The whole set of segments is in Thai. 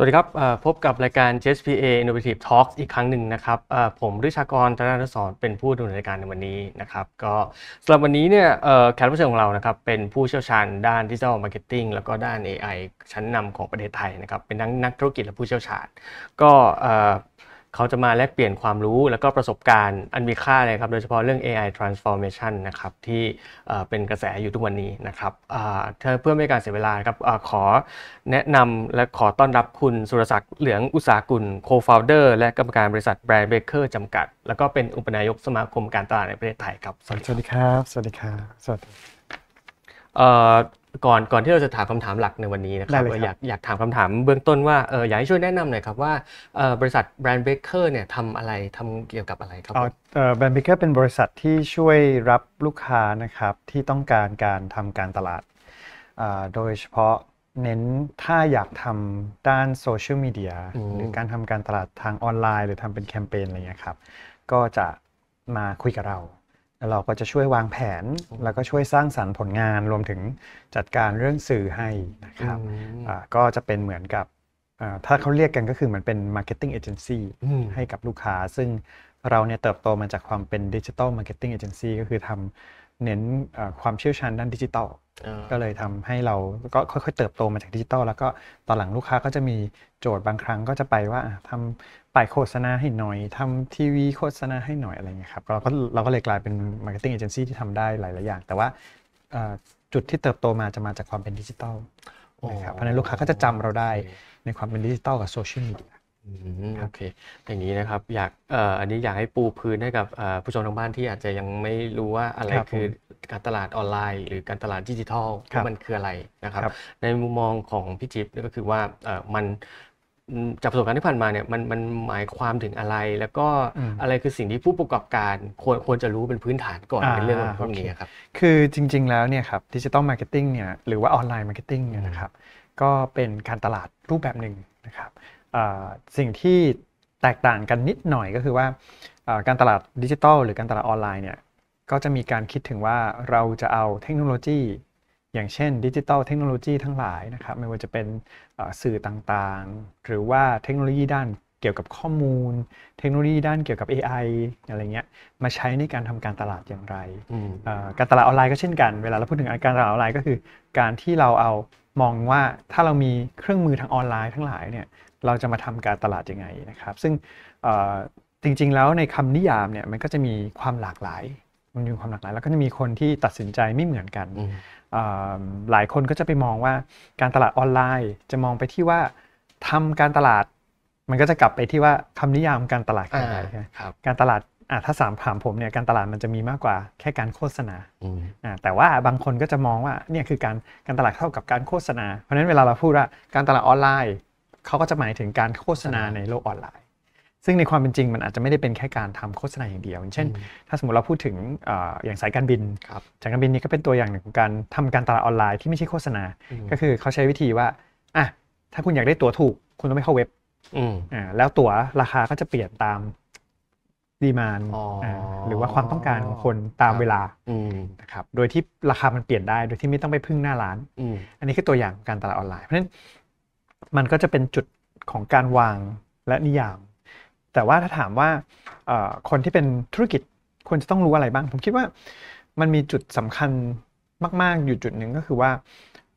สวัสดีครับพบกับรายการ JSPA Innovative Talks อีกครั้งหนึ่งนะครับผมริชากรธนาทศรเป็นผู้ดำเนินรายการในวันนี้นะครับก็สำหรับวันนี้เนี่ยแขกรับเชิญของเรานะครับเป็นผู้เชี่ยวชาญด้านดิจิทัลมาร์เก็ตติ้งแล้วก็ด้าน AI ชั้นนำของประเทศไทยนะครับเป็นทั้งนักธุรกิจและผู้เชี่ยวชาญ ก็เขาจะมาแลกเปลี่ยนความรู้และก็ประสบการณ์อันมีค่าเลยครับโดยเฉพาะเรื่อง AI transformation นะครับที่เป็นกระแสอยู่ทุกวันนี้นะครับเพื่อไม่การเสียเวลาครับขอแนะนำและขอต้อนรับคุณสุรศักดิ์เหลืองอุตสาหกุล co-founder และกรรมการบริษัท Brand Baker จำกัด แล้วก็เป็นอุปนายกสมาคมการตลาดในประเทศไทยครับ สวัสดีครับสวัสดีครับสวัสดีก่อนก่อนที่เราจะถามคำถามหลักในวันนี้นะครับอยากอยากถามคำถามเบื้องต้นว่าเอออยากให้ช่วยแนะนำหน่อยครับว่าบริษัทแบรนด์เบเกอร์เนี่ยทำอะไรทำเกี่ยวกับอะไรครับแบรนด์เบเกอร์เป็นบริษัทที่ช่วยรับลูกค้านะครับที่ต้องการการทำการตลาดโดยเฉพาะเน้นถ้าอยากทำด้านโซเชียลมีเดียหรือการทำการตลาดทางออนไลน์ หรือทำเป็นแคมเปญอะไรเงี้ยครับก็จะมาคุยกับเราเราก็จะช่วยวางแผนแล้วก็ช่วยสร้างสรรค์ผลงานรวมถึงจัดการเรื่องสื่อให้นะครับก็จะเป็นเหมือนกับถ้าเขาเรียกกันก็คือเหมือนเป็น marketing agency ให้กับลูกค้าซึ่งเราเนี่ยเติบโตมาจากความเป็น digital marketing agency ก็คือทำเน้นความเชี่ยวชาญด้านดิจิตอลก็เลยทำให้เรา ก็ค่อยๆเติบโตมาจากดิจิตอลแล้วก็ตอนหลังลูกค้าก็จะมีโจทย์บางครั้งก็จะไปว่าทำป้ายโฆษณาให้หน่อย ทำทีวีโฆษณาให้หน่อยอะไรเงี้ยครับเราก็เราก็เลยกลายเป็นมาร์เก็ตติ้งเอเจนซี่ที่ทำได้หลายๆอย่างแต่ว่าจุดที่เติบโตมาจะมาจากความเป็นดิจิตอลนะครับเพราะนั้นลูกค้าก็จะจำเราได้ในความเป็นดิจิตอลกับโซเชียลมีเดียโอเคอย่างนี้นะครับอยากอออันนี้อยากให้ปูพื้นให้กับผู้ชมทางบ้านที่อาจจะยังไม่รู้ว่าอะไรคือการตลาดออนไลน์หรือการตลาดดิจิทัลมันคืออะไรนะครับ ในมุมมองของพี่จิ๊บก็คือว่ามันจากประสบการณ์ที่ผ่านมาเนี่ยมันมันหมายความถึงอะไร แล้วก็อะไรคือสิ่งที่ผู้ประกอบการควรควรจะรู้เป็นพื้นฐานก่อนในเรื่องพวกนี้ครับคือจริงๆแล้วเนี่ยครับดิจิตอลมาร์เก็ตติ้งเนี่ยหรือว่าออนไลน์มาร์เก็ตติ้งเนี่ยนะครับ ก็เป็นการตลาดรูปแบบหนึ่งนะครับสิ่งที่แตกต่างกันนิดหน่อยก็คือว่าการตลาดดิจิทัลหรือการตลาดออนไลน์เนี่ยก็จะมีการคิดถึงว่าเราจะเอาเทคโนโลยี อย่างเช่น ดิจิทัลเทคโนโลยีทั้งหลายนะครับไม่ว่าจะเป็นสื่อต่างๆ หรือว่าเทคโนโลยีด้านเกี่ยวกับข้อมูล เทคโนโลยีด้านเกี่ยวกับ AI อะไรเงี้ยมาใช้ในการทำการตลาดอย่างไรการตลาดออนไลน์ก็เช่นกัน เวลาเราพูดถึงการตลาดออนไลน์ก็คือ การที่เราเอามองว่าถ้าเรามีเครื่องมือทางออนไลน์ทั้งหลายเนี่ยเราจะมาทำการตลาดยังไงนะครับ ซึ่งจริงๆแล้วในคำนิยามเนี่ยมันก็จะมีความหลากหลาย มันมีความหลากหลาย แล้วก็จะมีคนที่ตัดสินใจไม่เหมือนกัน หลายคนก็จะไปมองว่าการตลาดออนไลน์จะมองไปที่ว่าทำการตลาด มันก็จะกลับไปที่ว่าคำนิยามการตลาดคืออะไรการตลาดถ้าสามถามผมเนี่ยการตลาดมันจะมีมากกว่าแค่การโฆษณา แต่ว่าบางคนก็จะมองว่าเนี่ยคือการการตลาดเท่ากับการโฆษณา เพราะฉะนั้นเวลาเราพูดว่าการตลาดออนไลน์เขาก็จะหมายถึงการโฆษณาในโลกออนไลน์ ซึ่งในความเป็นจริงมันอาจจะไม่ได้เป็นแค่การทำโฆษณาอย่างเดียวเช่น ถ้าสมมติเราพูดถึงอย่างสายการบินสายการบินนี้ก็เป็นตัวอย่างหนึ่งของการทำการตลาดออนไลน์ที่ไม่ใช่โฆษณา ก็คือเขาใช้วิธีว่าอ่ะถ้าคุณอยากได้ตั๋วถูก คุณต้องไปเข้าเว็บอ่าแล้วตั๋วราคาก็จะเปลี่ยนตามดีมานหรือว่าความต้องการของคนตามเวลานะครับ โดยที่ราคามันเปลี่ยนได้ โดยที่ไม่ต้องไปพึ่งหน้าร้านอันนี้คือตัวอย่างการตลาดออนไลน์ เพราะฉะนั้นมันก็จะเป็นจุดของการวางและนิยาม แต่ว่าถ้าถามว่าคนที่เป็นธุรกิจควรจะต้องรู้อะไรบ้าง ผมคิดว่ามันมีจุดสำคัญมากๆ อยู่จุดหนึ่งก็คือว่า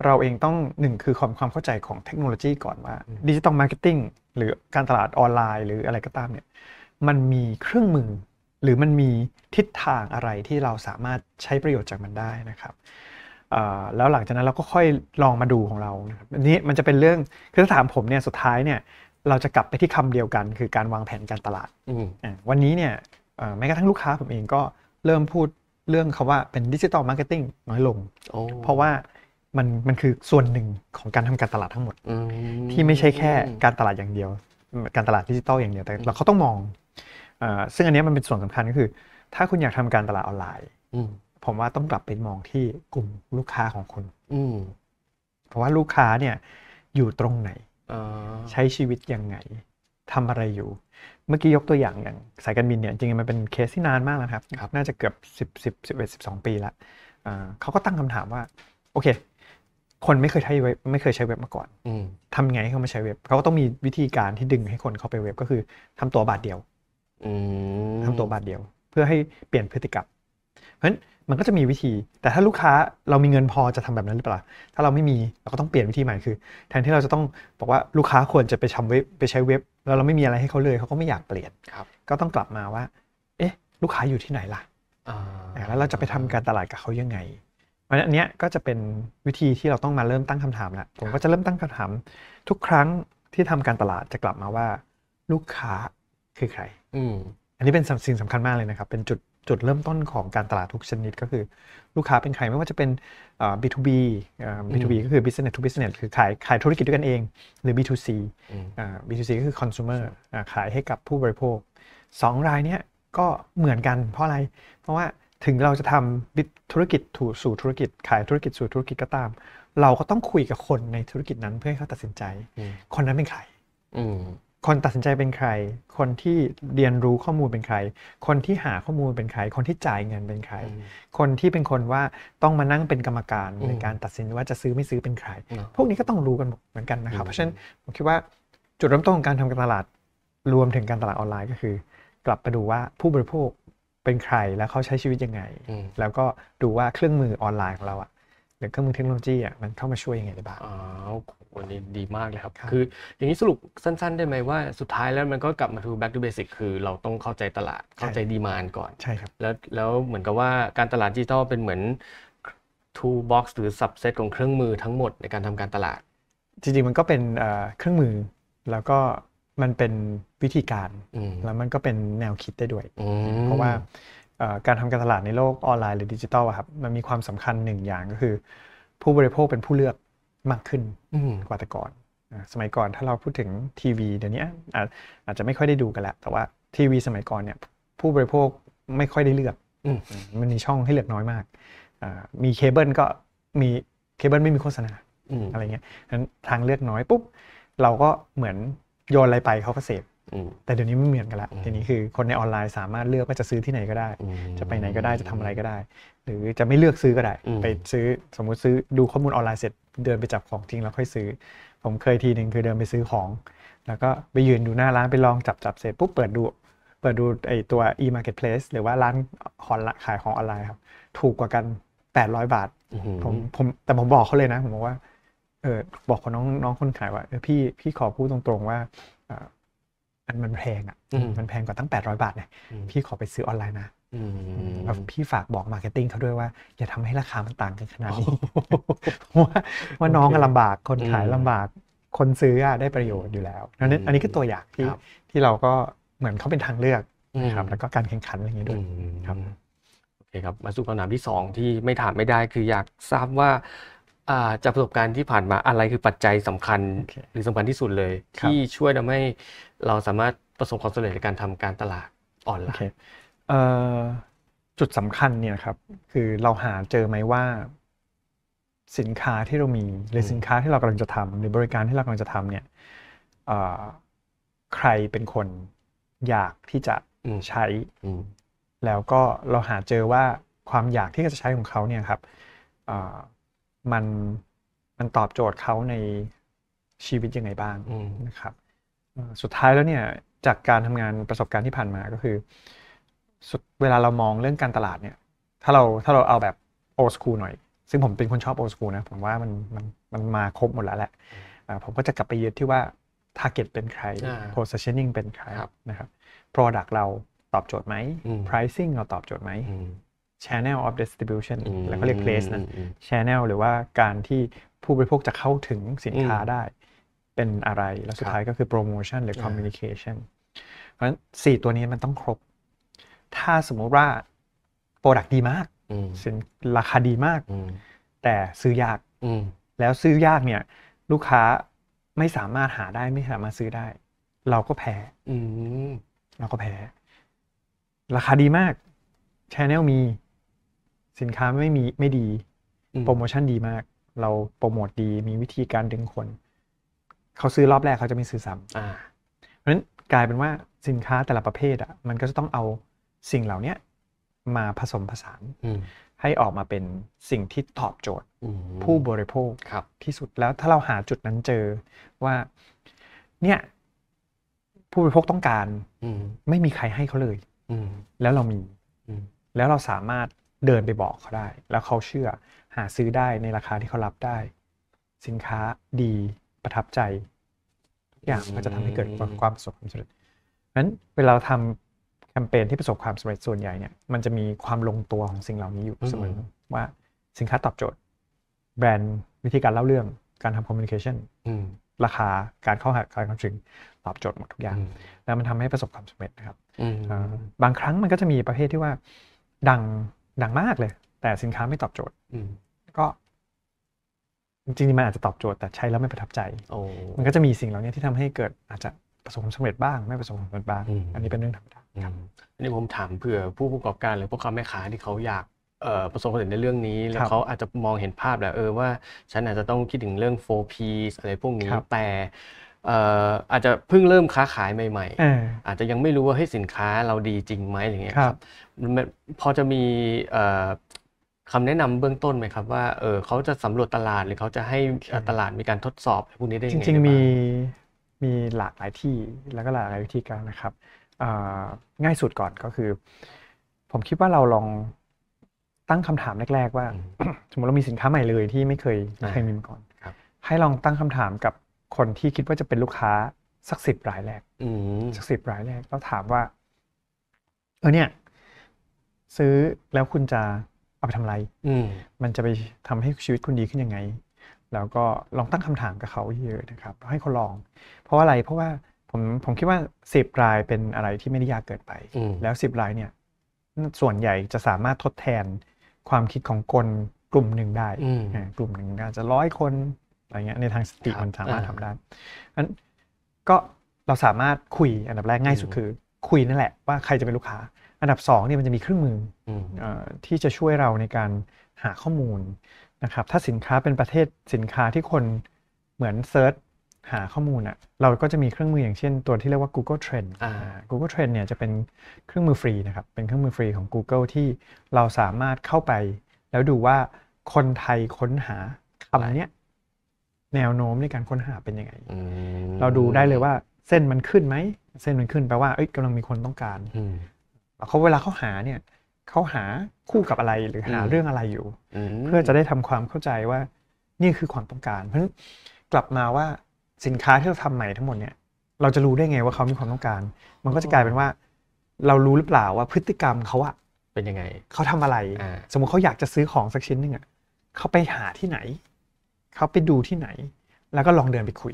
เราเองต้องหนึ่งคือความความเข้าใจของเทคโนโลยีก่อนว่าดิจิตอลมาร์เก็ตติ้งหรือการตลาดออนไลน์ หรืออะไรก็ตามเนี่ยมันมีเครื่องมือหรือมันมีทิศทางอะไรที่เราสามารถใช้ประโยชน์จากมันได้นะครับแล้วหลังจากนั้นเราก็ค่อยลองมาดูของเรานอันนี้มันจะเป็นเรื่อง คือถ้าถามผมเนี่ยสุดท้ายเนี่ยเราจะกลับไปที่คำเดียวกัน คือการวางแผนการตลาด วันนี้เนี่ยแม้กระทั่งลูกค้าผมเองก็เริ่มพูดเรื่องคำว่าเป็นดิจิตอลมาร์เก็ตติ้งน้อยลง เพราะว่า มันมันคือส่วนหนึ่งของการทำการตลาดทั้งหมดที่ไม่ใช่แค่การตลาดอย่างเดียวการตลาดดิจิตอลอย่างเดียว แต่เราเขาต้องมอง ซึ่งอันนี้มันเป็นส่วนสำคัญก็คือ ถ้าคุณอยากทำการตลาดออนไลน์ผมว่าต้องกลับไปมองที่กลุ่มลูกค้าของคุณเพราะว่าลูกค้าเนี่ย อยู่ตรงไหนใช้ชีวิตยังไงทำอะไรอยู่ เมื่อกี้ยกตัวอย่างอย่าง สายการบินเนี่ย จริงๆมันเป็นเคสที่นานมากแล้วครับรบน่าจะเกือบสิบสิบสิบเอ็ดสิบสองปีละเขาก็ตั้งคำถามว่าโอเค คนไม่เคยใช้เว็บไม่เคยใช้เว็บมาก่อนอทำไงให้เขามาใช้เว็บเขาก็ต้องมีวิธีการที่ดึงให้คนเข้าไปเว็บก็คือทำตัวบาทเดียวทำตัวบาทเดียว เพื่อให้เปลี่ยนพฤติกรรมราะฉะนั้นมันก็จะมีวิธี แต่ถ้าลูกค้าเรามีเงินพอจะทำแบบนั้นหรือเปล่า ถ้าเราไม่มีเราก็ต้องเปลี่ยนวิธีใหม่คือ แทนที่เราจะต้องบอกว่าลูกค้าควรจะไปทำเว็บไปใช้เว็บแล้วเราไม่มีอะไรให้เขาเลยเขาก็ไม่อยากเปลี่ยน ก็ต้องกลับมาว่า เอ๊ะลูกค้าอยู่ที่ไหนล่ะแล้วเราจะไปทำการตลาดกับเขายังไงวนั้นอันเนี้ยก็จะเป็นวิธีที่เราต้องมาเริ่มตั้งคำถามแหละ ผมก็จะเริ่มตั้งคำถาม ทุกครั้งที่ทำการตลาดจะกลับมาว่าลูกค้าคือใคร อันนี้เป็นสิ่งสำคัญมากเลยนะครับ เป็นจุดจุดเริ่มต้นของการตลาดทุกชนิดก็คือลูกค้าเป็นใคร ไม่ว่าจะเป็น B2B B2B ก็คือ business to business คือขายขายธุรกิจด้วยกันเอง หรือ B2C B2C ก็คือ consumer ขายให้กับผู้บริโภคสองรายเนี้ยก็เหมือนกันเพราะอะไรเพราะว่าถึงเราจะทำธุรกิจสู่ธุรกิจ ขายธุรกิจสู่ธุรกิจก็ตาม เราก็ต้องคุยกับคนในธุรกิจนั้นเพื่อให้เขาตัดสินใจ คนนั้นเป็นใครคนตัดสินใจเป็นใคร คนที่เรียนรู้ข้อมูลเป็นใคร คนที่หาข้อมูลเป็นใคร คนที่จ่ายเงินเป็นใคร คนที่เป็นคนว่าต้องมานั่งเป็นกรรมการในการตัดสินว่าจะซื้อไม่ซื้อเป็นใคร พวกนี้ก็ต้องรู้กันเหมือนกันนะครับ เพราะฉะนั้นผมคิดว่าจุดเริ่มต้นของการทำการตลาดรวมถึงการตลาดออนไลน์ ก็คือ กลับไปดูว่าผู้บริโภคเป็นใครแล้วเขาใช้ชีวิตยังไง แล้วก็ดูว่าเครื่องมือออนไลน์ของเราอะหรือเครื่องมือเทคโนโลยีอะมันเข้ามาช่วยยังไงได้บ้างอ๋อโอเควันนี้ดีมากเลยครับ คืออย่างนี้สรุปสั้น ๆ ได้ไหมว่าสุดท้ายแล้วมันก็กลับมาทู back to basic คือเราต้องเข้าใจตลาดเข้าใจดีมานก่อน ใช่ครับ แล้วแล้วเหมือนกับว่าการตลาดดิจิทัลเป็นเหมือน toolbox หรือ subset ของเครื่องมือทั้งหมดในการทำการตลาด จริงๆมันก็เป็นเครื่องมือแล้วก็มันเป็นวิธีการแล้วมันก็เป็นแนวคิดได้ด้วย เพราะว่าการทำการตลาดในโลกออนไลน์หรือดิจิทัลครับมันมีความสำคัญหนึ่งอย่างก็คือ ผู้บริโภคเป็นผู้เลือกมากขึ้นกว่าแต่ก่อน สมัยก่อนถ้าเราพูดถึงทีวีเดี๋ยวนี้อาจจะไม่ค่อยได้ดูกันและ แต่ว่าทีวี สมัยก่อนเนี่ยผู้บริโภคไม่ค่อยได้เลือก มันมีช่องให้เลือกน้อยมาก มีเคเบิลก็มีเคเบิลไม่มีโฆษณาอะไรเงี้ยนั้นทางเลือกน้อยปุ๊บ เราก็เหมือนโยนอะไรไปเขาก็เสพแต่เดี๋ยวนี้ไม่เหมือนกันละเดี๋ยวนี้คือคนในออนไลน์สามารถเลือกว่าจะซื้อที่ไหนก็ได้ จะไปไหนก็ได้ จะทำอะไรก็ได้ หรือจะไม่เลือกซื้อก็ได้ ไปซื้อ สมมุติซื้อดูข้อมูลออนไลน์เสร็จเดินไปจับของจริง แล้วค่อยซื้อ ผมเคยทีหนึ่งคือเดินไปซื้อของ แล้วก็ไปยืนดูหน้าร้านไปลองจับจับเสร็จปุ๊บเปิดดู เปิดดูไอตัว e marketplace หรือว่าร้านขอนขายของออนไลน์ครับ ถูกกว่ากัน800บาทผมผมแต่ผมบอกเขาเลยนะ ผมบอกว่า เออบอกคนน้องน้องคนขายว่าพี่พี่ขอพูดตรงๆว่ามันมันแพงอ่ะ มันแพงกว่าตั้ง 800 บาทเนี่ยพี่ขอไปซื้อออนไลน์นะแล้วพี่ฝากบอกมาร์เก็ตติ้งเขาด้วยว่า อย่าทำให้ราคามันต่างกันขนาดนี้ว่าว่าน้องลำบากคนขายลำบากคนซื้อได้ประโยชน์อยู่แล้ว นั้นอันนี้ก็ตัวอย่างที่ที่เราก็เหมือนเขาเป็นทางเลือกครับแล้วก็การแข่งขันอะไรอย่างนี้ด้วย ครับ โอเคครับ มาสู่คำถามที่สองที่ไม่ถามไม่ได้คืออยากทราบว่าจากประสบการณ์ที่ผ่านมาอะไรคือปัจจัยสำคัญหรือสำคัญที่สุดเลย ที่ช่วยทำให้เราสามารถประสบความสำเร็จในการทำการตลาดออนไลน์จุดสำคัญเนี่ยครับคือเราหาเจอไหมว่า สินค้าที่เรามีหรือสินค้าที่เรากำลังจะทำหรือบริการที่เรากำลังจะทำเนี่ยใครเป็นคนอยากที่จะใช้ แล้วก็เราหาเจอว่าความอยากที่จะใช้ของเขาเนี่ยครับมันมันตอบโจทย์เขาในชีวิตยังไงบ้างนะครับสุดท้ายแล้วเนี่ยจากการทำงานประสบการณ์ที่ผ่านมาก็คือ เวลาเรามองเรื่องการตลาดเนี่ย ถ้าเราถ้าเราเอาแบบโอสคูลหน่อย ซึ่งผมเป็นคนชอบโอสคูลนะผมว่ามันมันมันมาครบหมดแล้วแหละผมก็จะกลับไปยึดที่ว่า Target เป็นใคร Positioning เป็นใครนะครับ Product เราตอบโจทย์ไหม Pricing เราตอบโจทย์ไหม channel of distribution แล้วก็เรียก place นะ channel หรือว่าการที่ผู้บริโภคจะเข้าถึงสินค้าได้เป็นอะไรแล้วสุดท้ายก็คือ promotion หรือ communication เพราะฉะนั้นสี่ตัวนี้มันต้องครบ ถ้าสมมติว่า product ดีมากสินราคาดีมาก แต่ซื้อยากแล้วซื้อยากเนี่ย ลูกค้าไม่สามารถหาได้ไม่สามารถซื้อได้ เราก็แพ้เราก็แพ้ราคาดีมากชแนลมีสินค้าไม่มีไม่ดี โปรโมชั่นดีมาก เราโปรโมทดีมีวิธีการดึงคน เขาซื้อรอบแรกเขาจะไม่ซื้อซ้ำเพราะฉะนั้นกลายเป็นว่าสินค้าแต่ละประเภท อ่ะ มันก็จะต้องเอาสิ่งเหล่านี้มาผสมผสานให้ออกมาเป็นสิ่งที่ตอบโจทย์ผู้บริโภคที่สุดแล้วถ้าเราหาจุดนั้นเจอว่าเนี่ย ผู้บริโภคต้องการไม่มีใครให้เขาเลยแล้วเรามีแล้วเราสามารถเดินไปบอกเขาได้ แล้วเขาเชื่อ หาซื้อได้ในราคาที่เขารับได้ สินค้าดี ประทับใจทุกอย่างก็จะทำให้เกิดความประสบความสำเร็จนั้นเวลาทำแคมเปญที่ประสบความสำเร็จ ส่วนใหญ่เนี่ย มันจะมีความลงตัวของสิ่งเหล่านี้อยู่เสมอว่าสินค้าตอบโจทย์ แบรนด์วิธีการเล่าเรื่อง การทำคอมมิวนิเคชันราคา การเข้าหาการเข้าถึงตอบโจทย์หมดทุกอย่าง แล้วมันทำให้ประสบบความสำเร็จนะครับบางครั้งมันก็จะมีประเภทที่ว่าดังดังมากเลย แต่สินค้าไม่ตอบโจทย์ก็จริงๆมันอาจจะตอบโจทย์แต่ใช้แล้วไม่ประทับใจมันก็จะมีสิ่งเหล่านี้ที่ทำให้เกิดอาจจะประสบความสำเร็จบ้าง ไม่ประสบความสำเร็จบ้าง อันนี้เป็นเรื่องธรรมดาครับ อันนี้ผมถามเผื่อผู้ประกอบการหรือพวกค้าแม่ค้าที่เขาอยากประสบความสำเร็จในเรื่องนี้ แล้วเขาอาจจะมองเห็นภาพแหละเออว่า ฉันอาจจะต้องคิดถึงเรื่อง 4P อะไรพวกนี้แต่อาจจะเพิ่งเริ่มค้าขายใหม่ๆ อาจจะยังไม่รู้ว่าให้สินค้าเราดีจริงไหมอะไรเงี้ยครับพอจะมีคำแนะนำเบื้องต้นไหมครับว่า เออเขาจะสำรวจตลาดหรือเขาจะให้ตลาดมีการทดสอบพวกนี้ได้ยังไงจริงๆมีมีหลากหลายที่แล้วก็หลากหลายวิธีการนะครับง่ายสุดก่อนก็คือ ผมคิดว่าเราลองตั้งคำถามแรกๆ ว่า สมมติเรามีสินค้าใหม่เลยที่ไม่เคยเคยมีมาก่อนให้ลองตั้งคำถามกับคนที่คิดว่าจะเป็นลูกค้าสักสิบรายแรกสักสิบรายแรกแล้วถามว่า เออเนี่ย ซื้อแล้วคุณจะเอาไปทำอะไรมันจะไปทำให้ชีวิตคุณดีขึ้นยังไง แล้วก็ลองตั้งคำถามกับเขา เยอะนะครับ ให้เขาลอง เพราะอะไร เพราะว่าผมผมคิดว่าสิบรายเป็นอะไรที่ไม่ได้ยากเกิดไป แล้วสิบรายเนี่ย ส่วนใหญ่จะสามารถทดแทนความคิดของคนกลุ่มหนึ่งได้ กลุ่มหนึ่งอาจจะร้อยคนอะไรเงี้ยในทางสติมันสามารถทำได้ งั้นก็เราสามารถคุยอันดับแรกง่ายสุดคือ คุยนั่นแหละว่าใครจะเป็นลูกค้า อันดับสงเนี่ยมันจะมีเครื่องมือที่จะช่วยเราในการหาข้อมูลนะครับ ถ้าสินค้าเป็นประเทศสินค้าที่คนเหมือนเซิร์ชหาข้อมูลอะเราก็จะมีเครื่องมืออย่างเช่นตัวที่เรียกว่า Google Trend Google Trend เนี่ยจะเป็นเครื่องมือฟรีนะครับเป็นเครื่องมือฟรีของ Google ที่เราสามารถเข้าไป แล้วดูว่าคนไทยค้นหาคำนี้แนวโน้มในการค้นหาเป็นยังไงเราดูได้เลยว่าเส้นมันขึ้นไหม เส้นมันขึ้นแปลว่าเอ้ยกำลังมีคนต้องการ เขาเวลาเขาหาเนี่ยเขาหาคู่กับอะไรหรือหาเรื่องอะไรอยู่ เพื่อจะได้ทำความเข้าใจว่านี่คือความต้องการ เพราะั้นกลับมาว่าสินค้าที่เราทำใหม่ทั้งหมดเนี่ยเราจะรู้ได้ไงว่าเขามีความต้องการ มันก็จะกลายเป็นว่า เรารู้หรือเปล่าว่าพฤติกรรมเขาอะเป็นยังไงเขาทำอะไรสมมติเขาอยากจะซื้อของสักชิ้นหนึ่งอะเขาไปหาที่ไหนเขาไปดูที่ไหน แล้วก็ลองเดินไปคุย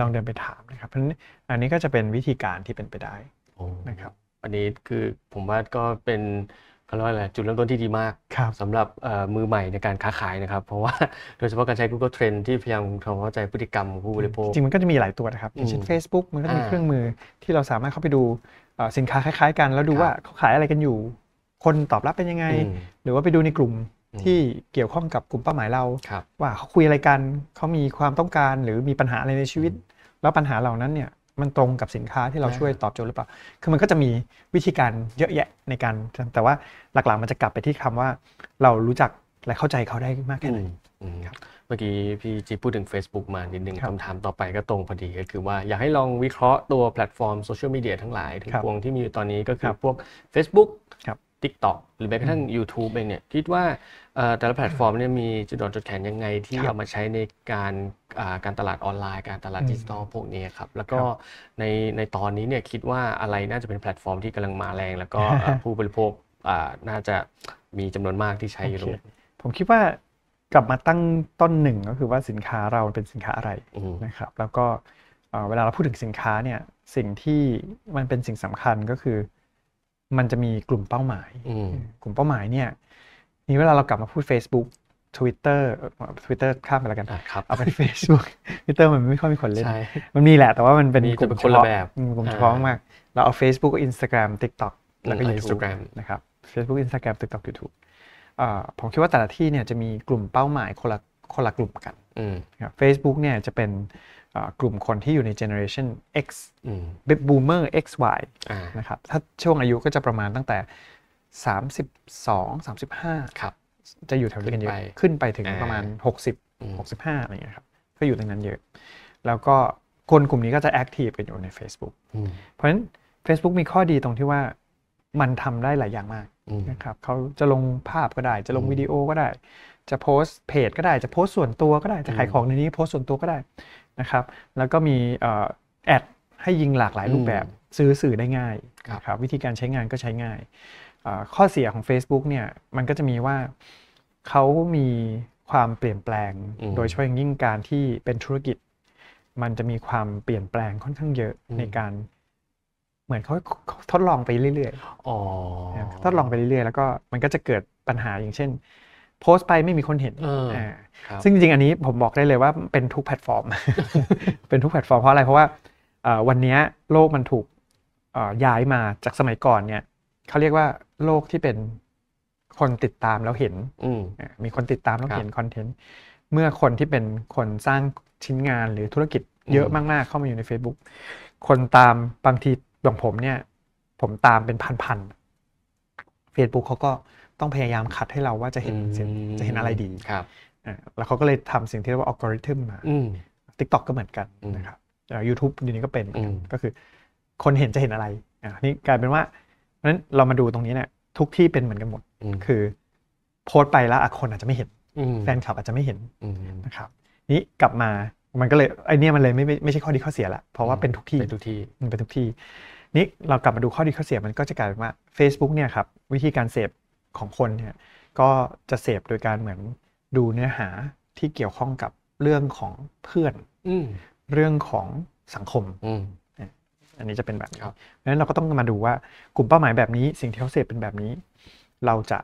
ลองเดินไปถามนะครับ เพราะฉะนั้นอันนี้ก็จะเป็นวิธีการที่เป็นไปได้นะครับ อันนี้คือผมว่าก็เป็นเขาเรียกอะไรจุดเริ่มต้นที่ดีมากสำหรับมือใหม่ในการค้าขายนะครับ เพราะว่าโดยเฉพาะการใช้ Google Trend ที่พยายามทำความเข้าใจพฤติกรรมผู้บริโภคจริงมันก็จะมีหลายตัวนะครับอย่างเช่น Facebook มันก็มีเครื่องมือที่เราสามารถเข้าไปดูสินค้าคล้าย ๆ กันแล้วดูว่าเขาขายอะไรกันอยู่ คนตอบรับเป็นยังไง หรือว่าไปดูในกลุ่มที่เกี่ยวข้องกับกลุ่มเป้าหมายเรารว่าเขาคุยอะไรกันเขามีความต้องการหรือมีปัญหาอะไรในชีวิต แล้วปัญหาเหล่านั้นเนี่ยมันตรงกับสินค้าที่เราช่วยตอบโจทย์หรือเปล่า คือมันก็จะมีวิธีการเยอะแยะในการแต่ว่าหลักๆมันจะกลับไปที่คำว่า เรารู้จักและเข้าใจเขาได้มากแค่ไหนครับเมื่อกี้พี่จีพูดถึง Facebook มานิดนึงคำถามต่อไปก็ตรงพอดีก็คือว่าอยากให้ลองวิเคราะห์ตัวแพลตฟอร์มโซเชียลมีเดียทั้งหลายั้งวงที่มีอยู่ตอนนี้ก็คือพวก Facebook TikTok หรือแม้กระทั่ง YouTube เองเนี่ยคิดว่าแต่ละแพลตฟอร์มเนี่ยมีจุดด่อนจุดแข็งยังไง ที่เอามาใช้ในการการตลาดออนไลน์การตลาดดิจิตอลพวกนี้ครับแล้วก็ในในตอนนี้เนี่ยคิดว่าอะไรน่าจะเป็นแพลตฟอร์มที่กำลังมาแรง แล้วก็ผู้บริโภคน่าจะมีจำนวนมากที่ใช้อยู่ผมคิดว่ากลับมาตั้งต้นหนึ่งก็คือว่าสินค้าเราเป็นสินค้าอะไรนะครับแล้วก็เวลาเราพูดถึงสินค้าเนี่ยสิ่งที่มันเป็นสิ่งสำคัญก็คือมันจะมีกลุ่มเป้าหมายกลุ่มเป้าหมายเนี่ยนี่เวลาเรากลับมาพูด Facebook Twitter Twitter ข้ามไปแล้วกันครับเอาเป็น Facebook Twitter มันไม่ค่อยมีคนเล่น มันมีแหละ แต่ว่ามันเป็นกลุ่มเฉพาะกลุ่มเฉพาะมาก เราเอา Facebook Instagram TikTok แล้วก็ยูท t บนะครับ Facebook Instagram TikTok YouTube ผมคิดว่าแต่ละที่เนี่ยจะมีกลุ่มเป้าหมายคนละคนละกลุ่มกัน Facebook เนี่ยจะเป็นกลุ่มคนที่อยู่ในเจเนอเรชัน X b เมอร์ XY นะครับ ถ้าช่วงอายุก็จะประมาณตั้งแต่ 32 35ครับจะอยู่แถวนี้กันเยอะขึ้นไปถึงประมาณ 60 65อะไรเงี้ยครับ ก็อยู่ตรงนั้นเยอะ แล้วก็คนกลุ่มนี้ก็จะแอคทีฟกันอยู่ใน Facebook เพราะฉะนั้น Facebook มีข้อดีตรงที่ว่ามันทำได้หลายอย่างมากนะครับเขาจะลงภาพก็ได้ จะลงวิดีโอก็ได้ จะโพสเพจก็ได้ จะโพสส่วนตัวก็ได้ จะขายของในนี้โพสส่วนตัวก็ได้นะครับแล้วก็มีแอดให้ยิงหลากหลายรูปแบบซื้อสื่อได้ง่ายครับวิธีการใช้งานก็ใช้ง่าย ข้อเสียของ Facebook เนี่ยมันก็จะมีว่าเขามีความเปลี่ยนแปลงโดยเฉพาะอย่างยิ่งการที่เป็นธุรกิจ มันจะมีความเปลี่ยนแปลงค่อนข้างเยอะในการเหมือนเขาทดลองไปเรื่อยๆทดลองไปเรื่อย ๆ แล้วก็มันก็จะเกิดปัญหาอย่างเช่นโพสต์ไปไม่มีคนเห็นอซึ่งจริงอันนี้ผมบอกได้เลยว่าเป็นทุกแพลตฟอร์ม เป็นทุกแพลตฟอร์มเพราะอะไร เพราะว่าวันนี้โลกมันถูกย้ายมาจากสมัยก่อนเนี่ยเขาเรียกว่าโลกที่เป็นคนติดตามแล้วเห็นมีคนติดตามแล้วเห็นคอนเทนต์ เมื่อคนที่เป็นคนสร้างชิ้นงานหรือธุรกิจเยอะมากๆเข้ามาอยู่ใน Facebook คนตามบางทีอย่างผมเนี่ย ผมตามเป็นพันๆ Facebook เขาก็ต้องพยายามคัดให้เราว่าจะเห็นจะเห็นอะไรดี ครับแล้วเขาก็เลยทำสิ่งที่เรียกว่าอัลกอริทึมมาทิกตอกก็เหมือนกันนะครับยูทูบอยู่นี้ก็เป็นก็คือ คนเห็นจะเห็นอะไร อ่านี่กลายเป็นว่า เพราะนั้นเรามาดูตรงนี้เนี่ย ทุกที่เป็นเหมือนกันหมด คือ โพสต์ไปแล้วคนอาจจะไม่เห็น แฟนคลับอาจจะไม่เห็นนะครับ นี้กลับมา มันก็เลยไอเนี้ยมันเลยไม่ไม่ใช่ข้อดีข้อเสียละ เพราะว่าเป็นทุกที่ เป็นทุกที่ เป็นทุกที่ นี่เรากลับมาดูข้อดีข้อเสียมันก็จะกลายเป็นว่า Facebook เนี่ยครับวิธีการเสพของคนเนี่ยก็จะเสพโดยการเหมือนดูเนื้อหาที่เกี่ยวข้องกับเรื่องของเพื่อน เรื่องของสังคมอันนี้จะเป็นแบบนี้เพราะฉะนั้นเราก็ต้องมาดูว่ากลุ่มเป้าหมายแบบนี้ สิ่งที่เขาเสพเป็นแบบนี้ เราจะ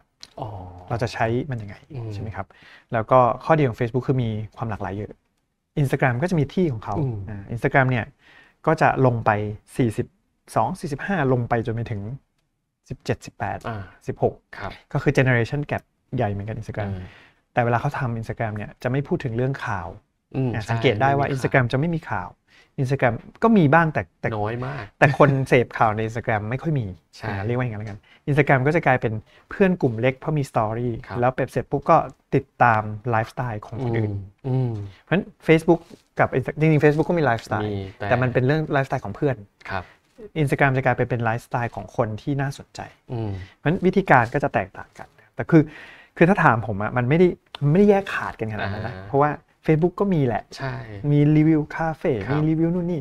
เราจะใช้มันยังไง ใช่ไหมครับ แล้วก็ข้อดีของ Facebook คือมีความหลากหลายเยอะ Instagram ก็จะมีที่ของเขาอินสตาแกรมเนี่ยก็จะลงไป42 45 ลงไปจนไปถึง17 18 16ครับ ก็คือเจเนอเรชันแกรใหญ่เหมือนกันอินสตาแกรมแต่เวลาเขาทำอินสตาแกรมเนี่ยจะไม่พูดถึงเรื่องข่าว สังเกตได้ว่าอินสตาแกรมจะไม่มีข่าวอินสตาแกรมก็มีบ้างแต่แต่น้อยมาก แต่คนเสพข่าวในอินสตาแกรมไม่ค่อยมีเรียกว่าอย่างนั้นกันอินสตาแกรมก็จะกลายเป็นเพื่อนกลุ่มเล็กเพราะมีสตอรี่แล้วเปรบเสร็จปุ๊บก็ติดตามไลฟ์สไตล์ของคนอื่นเพราะฉะนั้น Facebook กับจริงๆ Facebook ก็มีไลฟ์สไตล์ แต่มันเป็นเรื่องไลฟ์สไตล์ของเพื่อนอินสตาแกรมจะกลายไปเป็นไลฟ์สไตล์ของคนที่น่าสนใจเพราะฉะนั้นวิธีการก็จะแตกต่างกัน แต่คือ คือถ้าถามผมอะมันไม่ได้ไม่ได้แยกขาดกันขนาดนั้นนะ เพราะว่า Facebook ก็มีแหละใช่มีรีวิวคาเฟ่ มีรีวิวนู่นนี่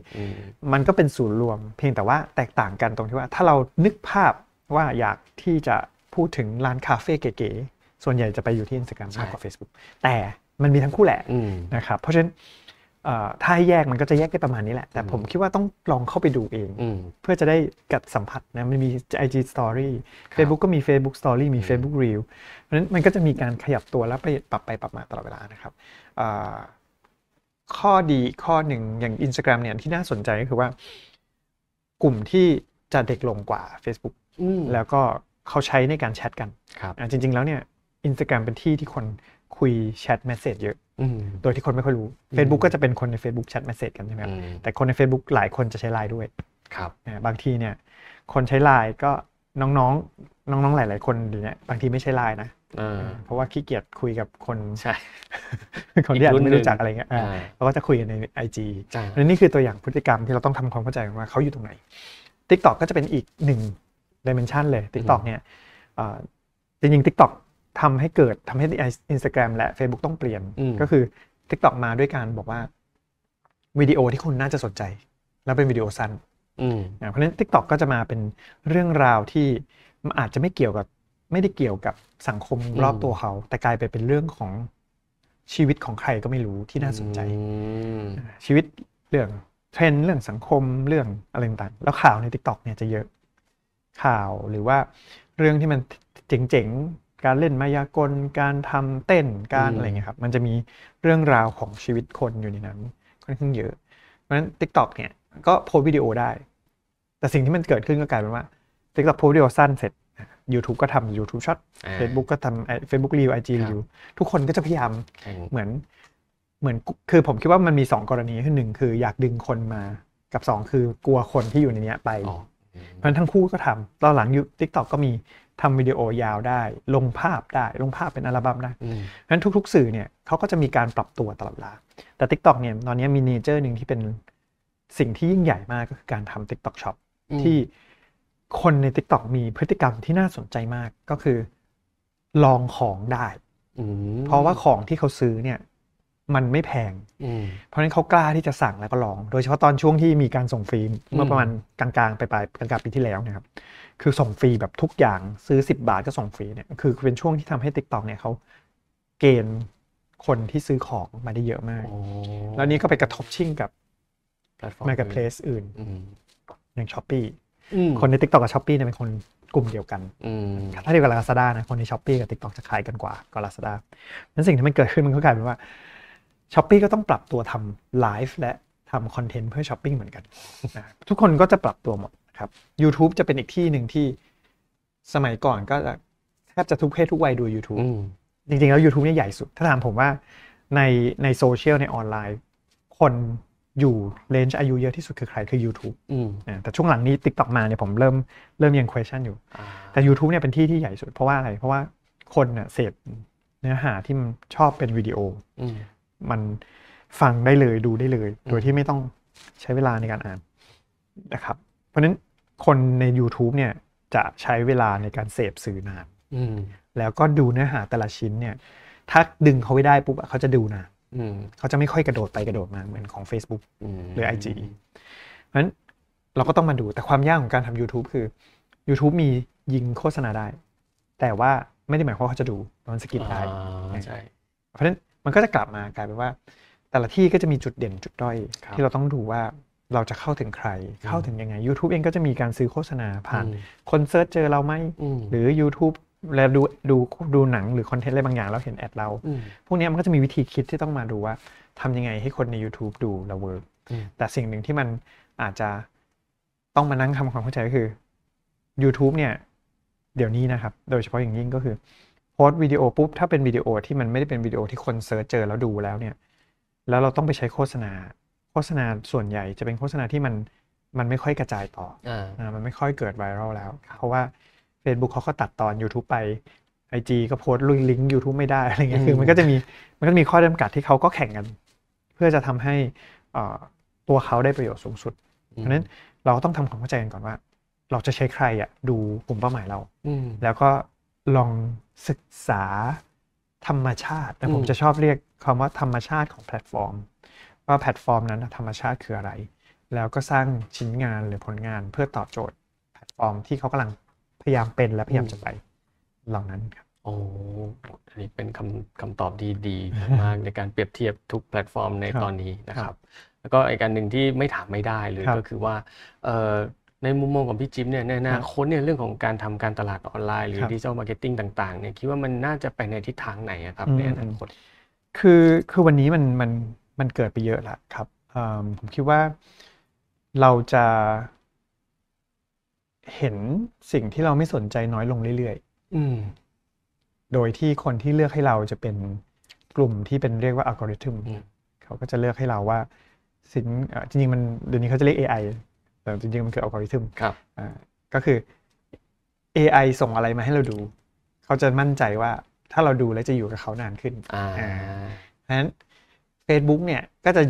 มันก็เป็นศูนย์รวม เพียงแต่ว่าแตกต่างกันตรงที่ว่า ถ้าเรานึกภาพว่าอยากที่จะพูดถึงร้านคาเฟ่เก๋ๆ ส่วนใหญ่จะไปอยู่ที่ Instagram มากกว่า Facebook แต่มันมีทั้งคู่แหละนะครับ เพราะฉะนั้นถ้าให้แยกมันก็จะแยกได้ประมาณนี้แหละ แต่ผมคิดว่าต้องลองเข้าไปดูเองเพื่อจะได้กัดสัมผัสนะมันมี IG Story Facebook ก็มี Facebook Story มี Facebook Reel เพราะฉะนั้นมันก็จะมีการขยับตัว แล้วไปปรับไปปรับมาตลอดเวลานะครับข้อดีข้อหนึ่งอย่าง Instagram เนี่ยที่น่าสนใจก็คือว่า กลุ่มที่จะเด็กลงกว่า Facebook แล้วก็เขาใช้ในการแชทกันจริง ๆ แล้วเนี่ยอินสตาแกรมเป็นที่ที่คนคุยแชทเมสเซจเยอะโดยที่คนไม่ค่อยรู้ Facebook ก็จะเป็นคนใน Facebook แชทเมสเซจกันใช่ไหมครับแต่คนใน Facebook หลายคนจะใช้ไลน์ด้วยครับบางทีเนี่ย คนใช้ไลน์ก็น้องๆน้องๆหลายๆ คนเนี่ยบางทีไม่ใช้ไลน์นะเพราะว่าขี้เกียจคุยกับคนใช่คนที่อาจไม่รู้จักอะไรเงี้ยเราก็จะคุยในไอจีนั่นนี่คือตัวอย่างพฤติกรรมที่เราต้องทำความเข้าใจว่าเขาอยู่ตรงไหน t ิ k t o k ก็จะเป็นอีกหนึ่งดิเมนชันเลย t ิ k t o k เนี่ยจริงๆ t ิ k t o k ทำให้เกิดทำให้อินสตาแกรมและ Facebook ต้องเปลี่ยน ก็คือ TikTok มาด้วยการบอกว่าวิดีโอที่คุณน่าจะสนใจ แล้วเป็นวิดีโอสั้นเพราะฉะนั้น TikTok ก็จะมาเป็นเรื่องราวที่อาจจะไม่เกี่ยวกับไม่ได้เกี่ยวกับสังคมรอบตัวเขา แต่กลายไปเป็นเรื่องของชีวิตของใครก็ไม่รู้ที่น่าสนใจชีวิตเรื่องเทรนเรื่องสังคมเรื่องอะไรต่างๆแล้วข่าวใน t ิ k t o k เนี่ยจะเยอะ ข่าวหรือว่าเรื่องที่มันเจ๋งๆการเล่นมายากลการทำเต้นการอะไรเงี้ยครับมันจะมีเรื่องราวของชีวิตคนอยู่ในนั้นค่อนข้างเยอะ เพราะฉะนั้น t ิ k t o k เนี่ยก็โพสวิดีโอได้ แต่สิ่งที่มันเกิดขึ้นก็กลายเป็นว่า t ิ k t o k โพสวิดีโอสั้นเสร็จ YouTube ก็ทำ YouTube Short Facebook ก็ทำ Facebook Reel IG Reel ทุกคนก็จะพยายามเหมือนเหมือนคือผมคิดว่ามันมีสองกรณีคือหนึ่งคืออยากดึงคนมากับสองคือกลัวคนที่อยู่ในนี้ไปเพราะทั้งคู่ก็ทำตอนหลังยูทิกตอกก็มีทำวิดีโอยาวได้ ลงภาพได้ลงภาพเป็นอัลบั้มได้เพราะนั้นทุกๆ สื่อเนี่ยเขาก็จะมีการปรับตัวตลอดเวลา แต่ TikTok เนี่ยตอนนี้มีเนเจอร์หนึ่งที่เป็นสิ่งที่ยิ่งใหญ่มากก็คือการทำ TikTok Shop ที่คนใน TikTok มีพฤติกรรมที่น่าสนใจมากก็คือลองของได้เพราะว่าของที่เขาซื้อเนี่ยมันไม่แพงเพราะฉะนั้นเขากล้าที่จะสั่งแล้วก็ลอง โดยเฉพาะตอนช่วงที่มีการส่งฟิล์มเมื่อประมาณกลางๆไปปลายกลางๆปีที่แล้วนะครับคือส่งฟรีแบบทุกอย่างซื้อ 10 บาทก็ส่งฟรีเนี่ยคือเป็นช่วงที่ทำให้ติ๊กต็อกเนี่ยเขาเกณฑ์คนที่ซื้อของมาได้เยอะมาก แล้วนี้ก็ไปกระทบชิ่งกับแมาเก็ตเพลสอื่น อย่างช้อปปี้คนในติ๊กต็อกกับช้อปปี้เนี่ยเป็นคนกลุ่มเดียวกัน ถ้าเทียบกับลาซาด้านะคนในช้อปปี้กับติ๊กต็อกจะขายกันกว่าก็ลาซาด้านั้นสิ่งที่มันเกิดขึ้นมันก็กลายเป็นว่าช้อปปี้ก็ต้องปรับตัวทำไลฟ์และทำคอนเทนต์เพื่อช้อปปิ้งเหมือนกันทุกคนก็จะปรับตัวหมดครับ YouTube จะเป็นอีกที่หนึ่งที่สมัยก่อนก็แทบจะทุกเพศทุกวัยดู YouTube จริงๆแล้ว YouTube เนี่ยใหญ่สุดถ้าถามผมว่าในในโซเชียลในออนไลน์คนอยู่เลนจ์อายุเยอะที่สุดคือใครคือ YouTube แต่ช่วงหลังนี้ TikTok มาเนี่ยผมเริ่มเริ่มยัง question อยู่ แต่ YouTube เนี่ยเป็นที่ที่ใหญ่สุดเพราะว่าอะไร เพราะว่าคนเน่ยเสพเนื้อหาที่มันชอบเป็นวิดีโอมันฟังได้เลยดูได้เลย โดยที่ไม่ต้องใช้เวลาในการอ่านนะครับ เพราะนั้นคนใน YouTube เนี่ยจะใช้เวลาในการเสพสื่อนานแล้วก็ดูเนื้อหา แต่ละชิ้นเนี่ย ถ้าดึงเขาไว้ได้ปุ๊บเขาจะดูนะเขาจะไม่ค่อยกระโดดไปกระโดดมาเหมือนของ Facebook หรือ IG เพราะฉะนั้นเราก็ต้องมาดู แต่ความยากของการทำ YouTube คือ YouTube มียิงโฆษณาได้ แต่ว่าไม่ได้หมายความว่าเขาจะดูมันสกิปได้เพราะฉะนั้นมันก็จะกลับมากลายเป็นว่า แต่ละที่ก็จะมีจุดเด่นจุดด้อยที่เราต้องดูว่าเราจะเข้าถึงใคร เข้าถึงยังไง YouTube เองก็จะมีการซื้อโฆษณาผ่าน คนเซิร์ชเจอเราไหมหรือ YouTube แล้วดูดูดูหนังหรือคอนเทนต์อะไรบางอย่าง แล้วเห็นแอดเรา พวกนี้มันก็จะมีวิธีคิดที่ต้องมาดูว่า ทำยังไงให้คนใน YouTube ดูเราเวิร์กแต่สิ่งหนึ่งที่มันอาจจะต้องมานั่งทำความเข้าใจก็คือ YouTube เนี่ย เดี๋ยวนี้นะครับ โดยเฉพาะอย่างยิ่งก็คือ โพสต์วิดีโอปุ๊บถ้าเป็นวิดีโอที่มันไม่ได้เป็นวิดีโอที่คนเซิร์ชเจอแล้วดูแล้วเนี่ย แล้วเราต้องไปใช้โฆษณาฆษณาส่วนใหญ่จะเป็นโฆษณาที่มันมันไม่ค่อยกระจายต่ออมันไม่ค่อยเกิดไวรัลแล้ว เพราะว่า Facebook เขาก็ตัดตอน YouTube ไป IG ก็โพสต์ลิงก์ YouTube ไม่ได้อะไรเงี้ยคือมันก็จะมีมันก็มีข้อจำกัดที่เขาก็แข่งกัน เพื่อจะทำให้ตัวเขาได้ประโยชน์สูงสุด เพราะนั้นเราต้องทำความเข้าใจกันก่อนว่า เราจะใช้ใครอ่ะดูกลุ่มเป้าหมายเรา แล้วก็ลองศึกษาธรรมชาติ แต่ผมจะชอบเรียกคำว่าธรรมชาติของแพลตฟอร์มว่าแพลตฟอร์มนั้นธรรมชาติคืออะไร แล้วก็สร้างชิ้นงานหรือผลงานเพื่อตอบโจทย์ แพลตฟอร์มที่เขากำลังพยายามเป็นและพยายามจะไปเหล่านั้นครับ โอ้ อันนี้เป็นคำคำตอบที่ดีมากในการเปรียบเทียบทุกแพลตฟอร์มในตอนนี้นะครับ แล้วก็อีกการหนึ่งที่ไม่ถามไม่ได้เลยก็คือว่าในมุมมองของพี่จิ๊บเนี่ยในอนาคตเนี่ยเรื่องของการทำการตลาดออนไลน์หรือดิจิทัลมาร์เก็ตติ้งต่างๆเนี่ยคิดว่ามันน่าจะไปในทิศทางไหนครับในอนาคต คือ คือวันนี้มันมันมันเกิดไปเยอะละครับผมคิดว่าเราจะเห็นสิ่งที่เราไม่สนใจน้อยลงเรื่อยๆโดยที่คนที่เลือกให้เราจะเป็นกลุ่มที่เป็นเรียกว่าอัลกอริทึมเขาก็จะเลือกให้เราว่า สินจริง ๆ มันเดี๋ยวนี้เขาจะเรียก AI แต่จริงๆมันคืออัลกอริทึมก็คือ AI ส่งอะไรมาให้เราดู เขาจะมั่นใจว่าถ้าเราดูแล้วจะอยู่กับเขานานขึ้นเพราะฉะนั้น Facebook เนี่ยก็จะ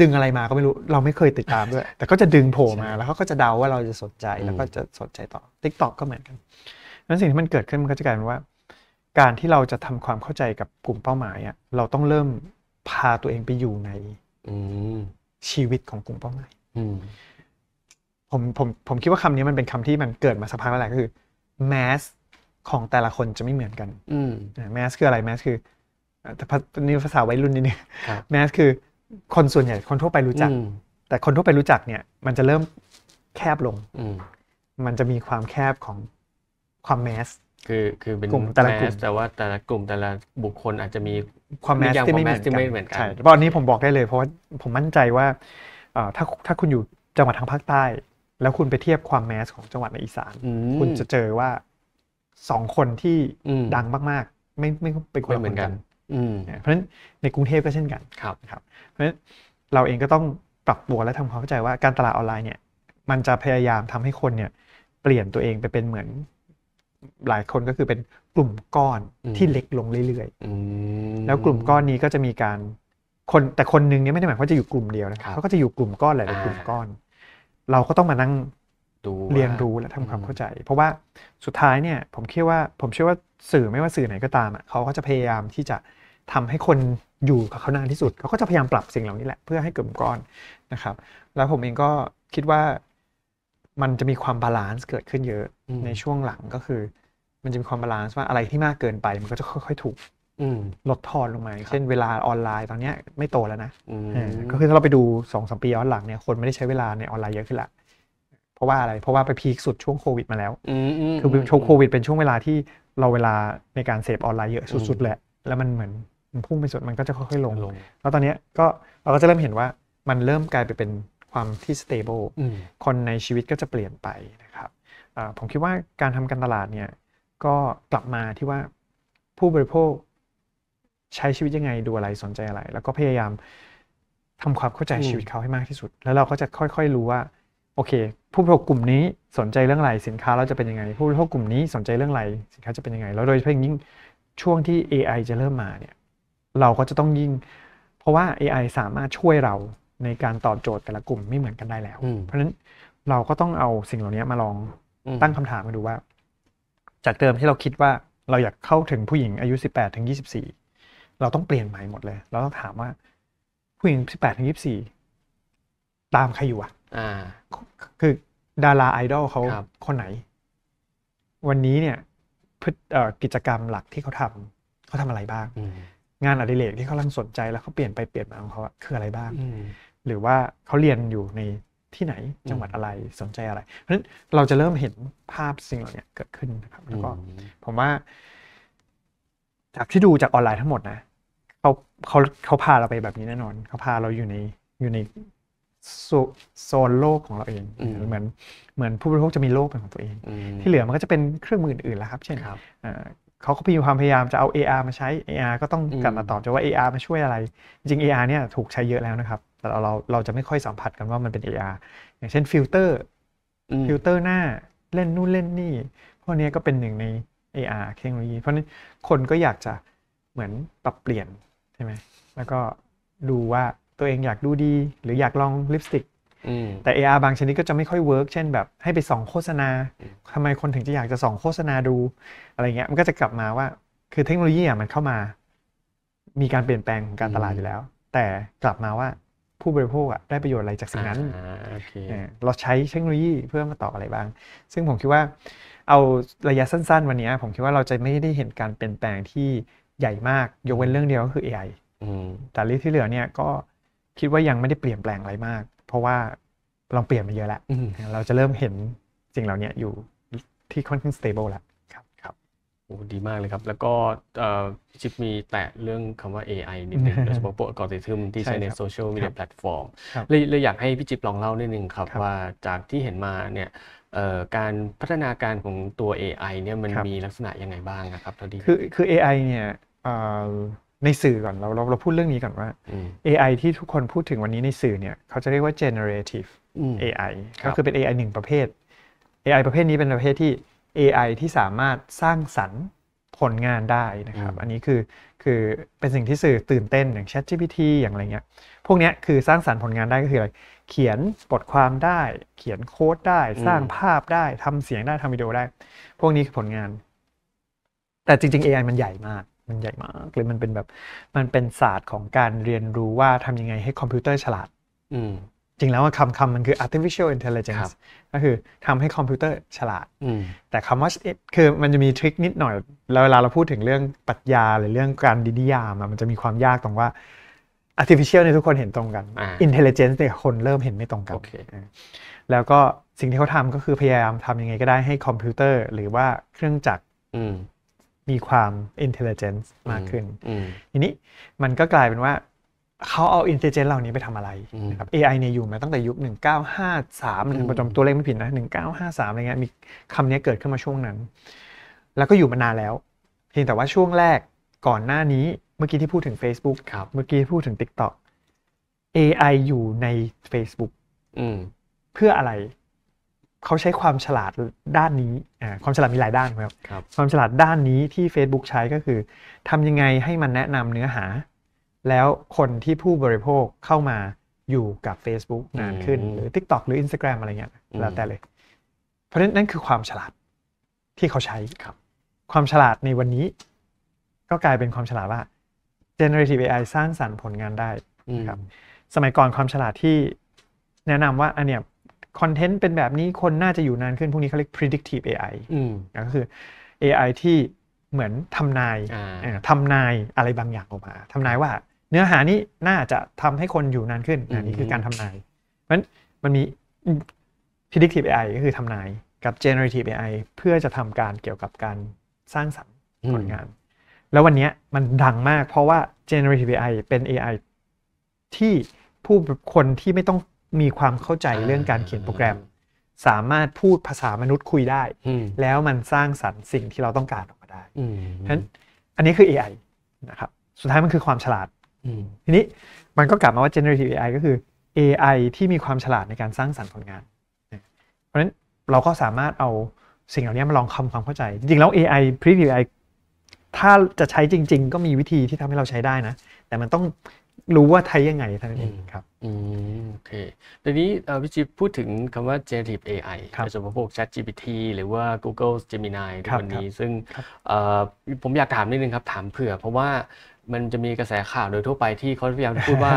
ดึงอะไรมา ก็ไม่รู้ เราไม่เคยติดตามด้วย แต่ก็จะดึงโผล่มา แล้วเขาก็จะเดาว่าเราจะสนใจ แล้วก็จะสนใจต่อ Tik t o อกก็เหมือนกันนั้นสิ่งที่มันเกิดขึ้น มันก็จะกลายเป็นว่า การที่เราจะทำความเข้าใจกับกลุ่มเป้าหมายอ่ะเราต้องเริ่มพาตัวเองไปอยู่ในชีวิตของกลุ่มเป้าหมาย ผม ผม ผมคิดว่าคำนี้มันเป็นคำที่มันเกิดมาสักพักแล้วแหละ ก็คือ mass ของแต่ละคนจะไม่เหมือนกัน mass คืออะไร mass คือแต่นี่ภาษาวัยรุ่นนิดนึงแมสคือคนส่วนใหญ่คนทั่วไปรู้จัก แต่คนทั่วไปรู้จักเนี่ย มันจะเริ่มแคบลงมันจะมีความแคบของความแมส คือคือเป็นกลุ่มแต่ละกลุ่มแต่ว่าแต่ละกลุ่มแต่ละบุคคลอาจจะมีความแมสที่ไม่เหมือนกันตอนนี้ผมบอกได้เลย เพราะว่าผมมั่นใจว่าถ้าถ้าคุณอยู่จังหวัดทางภาคใต้ แล้วคุณไปเทียบความแมส ของจังหวัดในอีสาน คุณจะเจอว่าสองคนที่ดังมากๆไม่ไม่เป็นคนเหมือนกันเพราะฉะนั้นในกรุงเทพก็เช่นกันครับครับ เพราะฉะนั้นเราเองก็ต้องปรับตัวและทำความเข้าใจว่า การตลาดออนไลน์เนี่ย มันจะพยายามทำให้คนเนี่ย เปลี่ยนตัวเองไปเป็นเหมือนหลายคนก็คือเป็นกลุ่มก้อนที่เล็กลงเรื่อยๆแล้วกลุ่มก้อนนี้ก็จะมีการคนแต่คนนึงเนี่ยไม่ได้หมายว่าจะอยู่กลุ่มเดียวนะครับเขาก็จะอยู่กลุ่มก้อนหลายกลุ่มก้อนเราก็ต้องมานั่งเรียนรู้และทำความเข้าใจ เพราะว่าสุดท้ายเนี่ย ผมคิดว่าผมเชื่อว่าสื่อไม่ว่าสื่อไหนก็ตามอ่ะเขาก็จะพยายามที่จะทำให้คนอยู่กับเขานานที่สุด เขาก็จะพยายามปรับสิ่งเหล่านี้แหละเพื่อให้เกิดก้อนนะครับแล้วผมเองก็คิดว่ามันจะมีความบาลานซ์เกิดขึ้นเยอะในช่วงหลังก็คือมันจะมีความบาลานซ์ว่าอะไรที่มากเกินไปมันก็จะค่อย ๆ ถูกลดทอนลงมาเช่นเวลาออนไลน์ตอนนี้ไม่โตแล้วนะก็คือถ้าเราไปดูสองสมปีย้อนหลังเนี่ยคนไม่ได้ใช้เวลาในออนไลน์เยอะขึ้นละราะว่าอะไร เพราะว่าไปพีคสุดช่วงโควิด มาแล้วคือช่วงโควิดเป็นช่วงเวลาที่เราเวลาในการเสพออนไลน์เยอะสุดๆแหละ แล้วมันเหมือน มันพุ่งไปสุด มันก็จะค่อย ๆลง แล้วตอนนี้ก็เราก็จะเริ่มเห็นว่ามันเริ่มกลายไปเป็นความที่ stable คนในชีวิตก็จะเปลี่ยนไปนะครับผมคิดว่าการทำการตลาดเนี่ยก็กลับมาที่ว่า ผู้บริโภคใช้ชีวิตยังไงดูอะไรสนใจอะไร แล้วก็พยายามทำความเข้าใจชีวิตเขาให้มากที่สุด แล้วเราก็จะค่อยๆรู้ว่าโอเค ผู้บริโภคกลุ่มนี้สนใจเรื่องอะไรสินค้าเราจะเป็นยังไงผู้บริโภคกลุ่มนี้สนใจเรื่องอะไร สินค้าจะเป็นยังไงแล้วโดยเฉพาะยิ่งช่วงที่ AI จะเริ่มมาเนี่ย เราก็จะต้องยิ่ง เพราะว่า AI สามารถช่วยเราในการตอบโจทย์แต่ละกลุ่มไม่เหมือนกันได้แล้วเพราะฉะนั้นเราก็ต้องเอาสิ่งเหล่านี้มาลองตั้งคำถามมาดูว่า จากเดิมที่เราคิดว่าเราอยากเข้าถึงผู้หญิงอายุ 18ถึง24เราต้องเปลี่ยนใหม่หมดเลยเราต้องถามว่าผู้หญิง18ถึง24ตามใครอยู่อะคือดาราไอดอลเขาคนไหน วันนี้เนี่ยพกิจกรรมหลักที่เขาทำเขาทำอะไรบ้างงานอดิเรกที่เขาลังสนใจแล้วเขาเปลี่ยนไปเปลี่ยนมาของเขาคืออะไรบ้างหรือว่าเขาเรียนอยู่ในที่ไหนจังหวัดอะไรสนใจอะไร เพราะฉะนั้นเราจะเริ่มเห็นภาพสิ่งเหล่านี้เกิดขึ้นนะครับแล้วก็ผมว่าจากที่ดูจากออนไลน์ทั้งหมดนะเขาเขาเขาพาเราไปแบบนี้แน่นอนเขาพาเราอยู่ในอยู่ในโซนโลกของเราเองเหมือนเหมือนผู้บริโภคจะมีโลกเป็นของตัวเองที่เหลือมันก็จะเป็นเครื่องมืออื่นๆแล้วครับ เช่นเขาก็าพยายามจะเอา AR มาใช้ AR ก็ต้องกลับมาตอบจะว่า AR มาช่วยอะไร จริง AR เนี่ยถูกใช้เยอะแล้วนะครับ แต่เราเราจะไม่ค่อยสัมผัสกันว่ามันเป็น AR อย่างเช่นฟิลเตอร์ฟิลเตอร์หน้าเล่นนู่นเล่นนี่พวกนี้ก็เป็นหนึ่งใน AR เทคโนโลยีเพราะนั้นคนก็อยากจะเหมือนปรับเปลี่ยนใช่ไหมแล้วก็ดูว่าตัวเองอยากดูดีหรืออยากลองลิปสติกแต่ AR บางชนิดก็จะไม่ค่อยเวิร์กเช่นแบบให้ไปส่องโฆษณาทำไมคนถึงจะอยากจะส่องโฆษณาดู อะไรเงี้ยมันก็จะกลับมาว่าคือเทคโนโลยีอ่ะมันเข้ามา มีการเปลี่ยนแปลงของการตลาดอยู่แล้ว แต่กลับมาว่าผู้บริโภคอ่ะได้ประโยชน์อะไรจากสิ่งนั้นเราใช้เทคโนโลยีเพื่อมาตอบอะไรบ้าง ซึ่งผมคิดว่าเอาระยะสั้น ๆวันนี้ผมคิดว่าเราจะไม่ได้เห็นการเปลี่ยนแปลงที่ใหญ่มากยกเว้นเรื่องเดียวก็คือ AI แต่เรื่องที่เหลือเนี่ยก็คิดว่ายังไม่ได้เปลี่ยนแปลงอะไรมาก เพราะว่าลองเปลี่ยนมาเยอะแล้วเราจะเริ่มเห็นสิ่งเหล่านี้อยู่ที่ค่อนข้าง stable แล้วครับครับโอ้ดีมากเลยครับ แล้วก็ชิปมีแตะเรื่องคำว่า AI นิดนึงโดยเฉพาะพวกกอริทึมที่ใช้ในโซเชียลมีเดียแพลตฟอร์มเลยอยากให้พี่จิ๊บลองเล่านิดนึงครับ ว่าจากที่เห็นมาเนี่ยการพัฒนาการของตัว AI เนี่ยมันมีลักษณะยังไงบ้างนะครับทอานีคือคือ AI เนี่ยในสื่อก่อนเราเราเราพูดเรื่องนี้ก่อนว่า AI ที่ทุกคนพูดถึงวันนี้ในสื่อเนี่ยเขาจะเรียกว่า generative AI ก็คือเป็น AI หนึ่งประเภท AI ประเภทนี้เป็นประเภทที่ AI ที่สามารถสร้างสรรค์ผลงานได้นะครับอันนี้คือคือเป็นสิ่งที่สื่อตื่นเต้นอย่าง ChatGPT อย่างไรเงี้ยพวกนี้คือสร้างสรรค์ผลงานได้ก็คืออะไรเขียนบทความได้ เขียนโค้ดได้สร้างภาพได้ทำเสียงได้ทำวิดีโอได้ พวกนี้คือผลงาน แต่จริง ๆ AI มันใหญ่มากมันใหญ่มากเลยมันเป็นแบบมันเป็นศาสตร์ของการเรียนรู้ว่าทำยังไงให้คอมพิวเตอร์ฉลาดจริงแล้วคำคำมันคือ artificial intelligence ก็คือทำให้คอมพิวเตอร์ฉลาดแต่คำว่า คือมันจะมีทริคนิดหน่อยเวลาเราพูดถึงเรื่องปรัชญา หรือเรื่องการดินิยามมันจะมีความยากตรงว่า artificial เนี่ยทุกคนเห็นตรงกัน intelligence เนี่ยคนเริ่มเห็นไม่ตรงกันแล้วก็สิ่งที่เขาทำก็คือพยายามทำยังไงก็ได้ให้คอมพิวเตอร์หรือว่าเครื่องจักรมีความ intelligence มากขึ้นทีนี้มันก็กลายเป็นว่าเขาเอา intelligence เหล่านี้ไปทำอะไรนะครับ AI เนี่ยอยู่มาตั้งแต่ยุค1953ถึงประจาตัวเลขไม่ผิดนะ 1953อะไรเงี้ยมีคำนี้เกิดขึ้นมาช่วงนั้น แล้วก็อยู่มานานแล้วเพียงแต่ว่าช่วงแรกก่อนหน้านี้เมื่อกี้ที่พูดถึง Facebook เมื่อกี้พูดถึง TikTok AI อยู่ใน Facebook เพื่ออะไรเขาใช้ความฉลาดด้านนี้ ความฉลาดมีหลายด้านครับ ความฉลาดด้านนี้ที่ Facebook ใช้ก็คือทำยังไงให้มันแนะนำเนื้อหา แล้วคนที่ผู้บริโภคเข้ามาอยู่กับ Facebook นานขึ้น หรือ TikTok หรือ Instagram อะไรเงี้ย แล้วแต่เลย เพราะนั้นนั่นคือความฉลาดที่เขาใช้ครับ ความฉลาดในวันนี้ ก็กลายเป็นความฉลาดว่า generative AI สร้างสรรค์ผลงานได้ครับสมัยก่อนความฉลาดที่แนะนำว่าอันเนี้ยคอนเทนต์เป็นแบบนี้คนน่าจะอยู่นานขึ้น พวกนี้เขาเรียก predictive AI ก็คือ AI ที่เหมือนทำนายทำนายอะไรบางอย่างออกมาทำนายว่า เนื้อหานี้น่าจะทำให้คนอยู่นานขึ้น อันนี้คือการทำนาย เพราะฉะนั้นมันมี predictive AI ก็คือทำนายกับ generative AI เพื่อจะทำการเกี่ยวกับการสร้างสรรค์ผลงาน แล้ววันนี้มันดังมากเพราะว่า generative AI เป็น AI ที่ผู้คนที่ไม่ต้องมีความเข้าใจเรื่องการเขียนโปรแกรม สามารถพูดภาษามนุษย์คุยได้ แล้วมันสร้างสรรค์สิ่งที่เราต้องการออกมาได้ฉะนั้นอันนี้คือ AI นะครับสุดท้ายมันคือความฉลาดทีนี้มันก็กลับมาว่า generative AI ก็คือ AI ที่มีความฉลาดในการสร้างสรรค์ผลงาน เพราะฉะนั้นเราก็สามารถเอาสิ่งเหล่านี้มาลองทำความเข้าใจ จริงๆแล้ว AI p r e v i e w AI ถ้าจะใช้จริง ๆ ก็มีวิธีที่ทำให้เราใช้ได้นะ แต่มันต้องรู้ว่าไทยยังไงท่าน้เองครับ อืมโอเค ทีนี้พี่จิ๊บพูดถึงคำว่า generative AI โดยเฉพาะพวก ChatGPT หรือว่า Google Gemini ในวันนี้ ซึ่งผมอยากถามนิดนึงครับ ถามเผื่อเพราะว่ามันจะมีกระแสข่าวโดยทั่วไปที่เขาพยายามพูดว่า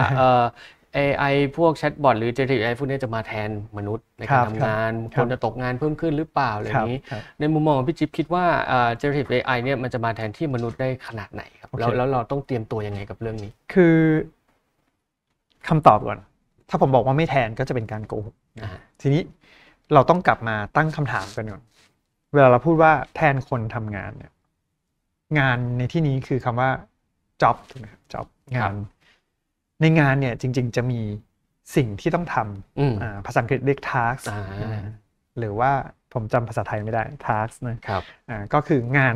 AI พวกแชทบอทหรือ generative AI พวกนี้จะมาแทนมนุษย์ในการทำงานคนจะตกงานเพิ่มขึ้นหรือเปล่าอะไรนี้ในมุมมองของพี่จิ๊บคิดว่า generative AI เนี่ยมันจะมาแทนที่มนุษย์ได้ขนาดไหนครับแล้วแล้วเราต้องเตรียมตัวยังไงกับเรื่องนี้ คือคำตอบก่อนถ้าผมบอกว่าไม่แทนก็จะเป็นการโกหกทีนี้เราต้องกลับมาตั้งคำถามกันก่อน เวลาเราพูดว่าแทนคนทำงานเนี่ยงานในที่นี้คือคำว่า job ถูกไหมครับ job งานในงานเนี่ยจริง ๆ จะมีสิ่งที่ต้องทำภาษาอังกฤษเรียก task หรือว่าผมจำภาษาไทยไม่ได้ task นะครับก็คืองาน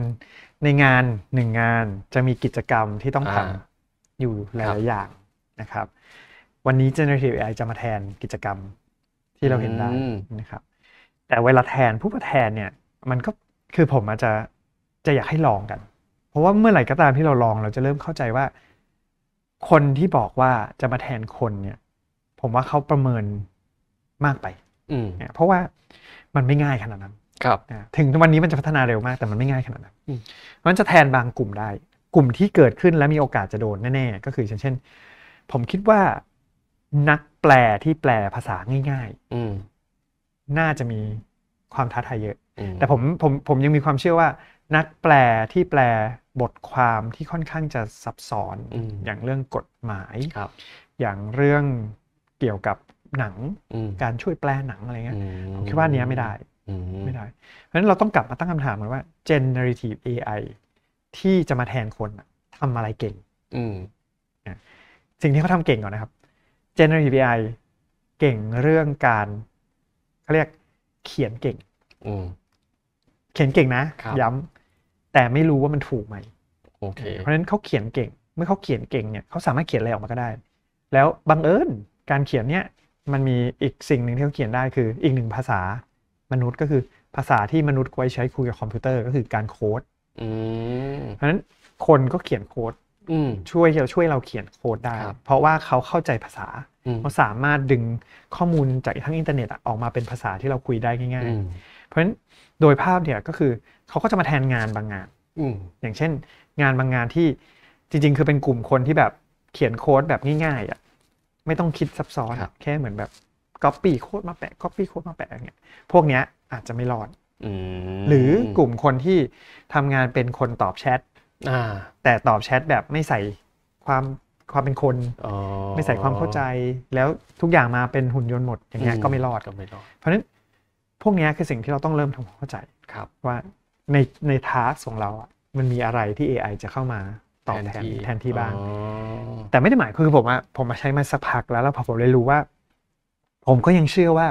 ในงานหนึ่งงานจะมีกิจกรรมที่ต้องทำอยู่หลายอย่างนะครับ วันนี้ generative AI จะมาแทนกิจกรรมที่เราเห็นได้นะครับ แต่เวลาแทนผู้ประแทนเนี่ยมันก็คือผมอาจจะจะอยากให้ลองกัน เพราะว่าเมื่อไหร่ก็ตามที่เราลองเราจะเริ่มเข้าใจว่าคนที่บอกว่าจะมาแทนคนเนี่ย ผมว่าเขาประเมินมากไปเนี่ยเพราะว่ามันไม่ง่ายขนาดนั้นครับถึงวันนี้มันจะพัฒนาเร็วมากแต่มันไม่ง่ายขนาดนั้นมันจะแทนบางกลุ่มได้ กลุ่มที่เกิดขึ้นและมีโอกาสจะโดนแน่ๆก็คือ เช่นเช่น ผมคิดว่านักแปลที่แปลภาษาง่าย ๆ อืน่าจะมีความท้าทายเยอะ แต่ผมผมผมยังมีความเชื่อว่า นักแปลที่แปลบทความที่ค่อนข้างจะซับซ้อนอย่างเรื่องกฎหมายอย่างเรื่องเกี่ยวกับหนังการช่วยแปลหนังอะไรเงี้ยผมคิดว่านี้ไม่ได้ไม่ได้ เพราะฉะนั้นเราต้องกลับมาตั้งคำถามเหมือนว่า generative AI ที่จะมาแทนคนทำอะไรเก่งสิ่งที่เขาทำเก่งก่อนนะครับ generative AI เก่งเรื่องการเขาเรียกเขียนเก่งเขียนเก่งนะ ย้ำแต่ไม่รู้ว่ามันถูกไหมโอเคเพราะฉะนั้นเขาเขียนเก่ง เมื่อเขาเขียนเก่งเนี่ยเขาสามารถเขียนอะไรออกมาก็ได้ แล้วบังเอิญการเขียนเนี่ยมันมีอีกสิ่งหนึ่งที่เขาเขียนได้คืออีกหนึ่งภาษามนุษย์ก็คือภาษาที่มนุษย์ไว้ใช้คุยกับคอมพิวเตอร์ ก็คือการโค้ดเพราะฉะนั้นคนก็เขียนโค้ดช่วยเราช่วยเราเขียนโค้ดได้ เพราะว่าเขาเข้าใจภาษาเขาสามารถดึงข้อมูลจากทั้งอินเทอร์เน็ตออกมาเป็นภาษาที่เราคุยได้ง่ายๆเพราะฉะนั้นโดยภาพเนี่ยก็คือเขาก็จะมาแทนงานบางงานอย่างเช่นงานบางงานที่จริง ๆ คือเป็นกลุ่มคนที่แบบเขียนโค้ดแบบง่าย ๆอ่ะไม่ต้องคิดซับซ้อนแค่เหมือนแบบก๊อปปี้โค้ดมาแปะก๊อปปี้โค้ดมาแปะอย่างเงี้ยพวกเนี้ยอาจจะไม่รอดหรือกลุ่มคนที่ทำงานเป็นคนตอบแชทแต่ตอบแชทแบบไม่ใส่ความความเป็นคนไม่ใส่ความเข้าใจ แล้วทุกอย่างมาเป็นหุ่นยนต์หมดอย่างเงี้ยก็ไม่รอดก็ไม่รอดเพราะนั้นพวกนี้คือสิ่งที่เราต้องเริ่มทำความเข้าใจครับว่าในในทาร์กของเราอ่ะมันมีอะไรที่ AI จะเข้ามาตอบแทนแทนที่บ้างแต่ไม่ได้หมายคือผมอะผมมาใช้มาสักพักแล้วแล้วพอผมเลยรู้ว่า ผมก็ยังเชื่อว่า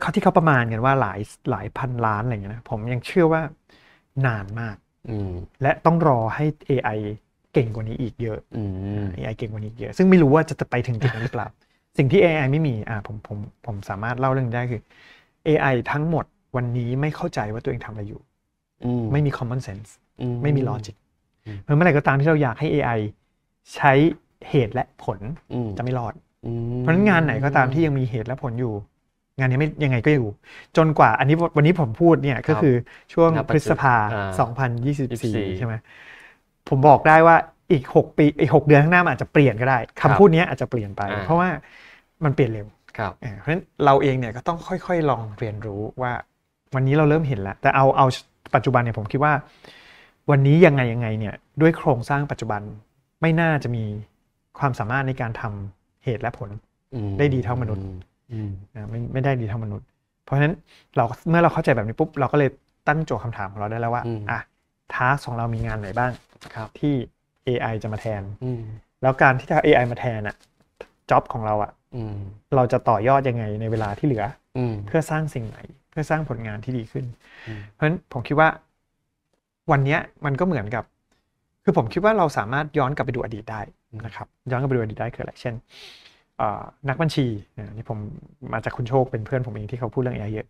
เขาที่เขาประมาณกันว่า หลายหลายพันล้านอะไรเงี้ยนะผมยังเชื่อว่า นานมากและต้องรอให้ AI เก่งกว่านี้อีกเยอะอ AI เก่งกว่านี้เยอะซึ่งไม่รู้ว่าจะไปถึงจุดนั้นหรือเปล่าสิ่งที่ AI ไม่มีอ่าผมผมผมสามารถเล่าเรื่องได้คือ AI ทั้งหมดวันนี้ไม่เข้าใจว่าตัวเองทำอะไรอยู่ไม่มี common sense ไม่มี logic เมื่อไหร่ก็ตามที่เราอยากให้ AI ใช้เหตุและผลจะไม่รอดเพราะนั้นงานไหนก็ตามที่ยังมีเหตุและผลอยู่ งานนี้ไม่ยังไงก็อยู่ จนกว่า อันนี้วันนี้ผมพูดเนี่ยก็คือช่วงพฤษภา2024 ใช่ไหมผมบอกได้ว่าอีก6ปีอีก6เดือนข้างหน้า อาจจะเปลี่ยนก็ได้ คำพูดนี้อาจจะเปลี่ยนไปเพราะว่ามันเปลี่ยนเร็วเพราะฉะนั้นเราเองเนี่ยก็ต้องค่อย ๆ ลองเรียนรู้ว่าวันนี้เราเริ่มเห็นแล้วแต่เอาเอาปัจจุบันเนี่ยผมคิดว่า วันนี้ยังไงยังไง เนี่ย ด้วยโครงสร้างปัจจุบันไม่น่าจะมีความสามารถในการทำเหตุและผลได้ดีเท่ามนุษย์ไม่ไม่ได้ดีเท่ามนุษย์ เพราะฉะนั้นเราเมื่อเราเข้าใจแบบนี้ปุ๊บเราก็เลยตั้งโจทย์คำถามของเราได้แล้วว่าอ่ะทาร์กของเรามีงานไหนบ้างครับ ที่ AI จะมาแทนแล้วการที่ถ้า AI มาแทนอะจ็อบของเราอะเราจะต่อยอดยังไงในเวลาที่เหลือเพื่อสร้างสิ่งใหม่เพื่อสร้างผลงานที่ดีขึ้น เพราะฉะนั้นผมคิดว่าวันนี้มันก็เหมือนกับ คือผมคิดว่าเราสามารถย้อนกลับไปดูอดีตได้นะครับย้อนกลับไปดูอดีตได้คืออะไรเช่นนักบัญชีนี่ผมมาจากคุณโชคเป็นเพื่อนผมเองที่เขาพูดเรื่องไรเยอะ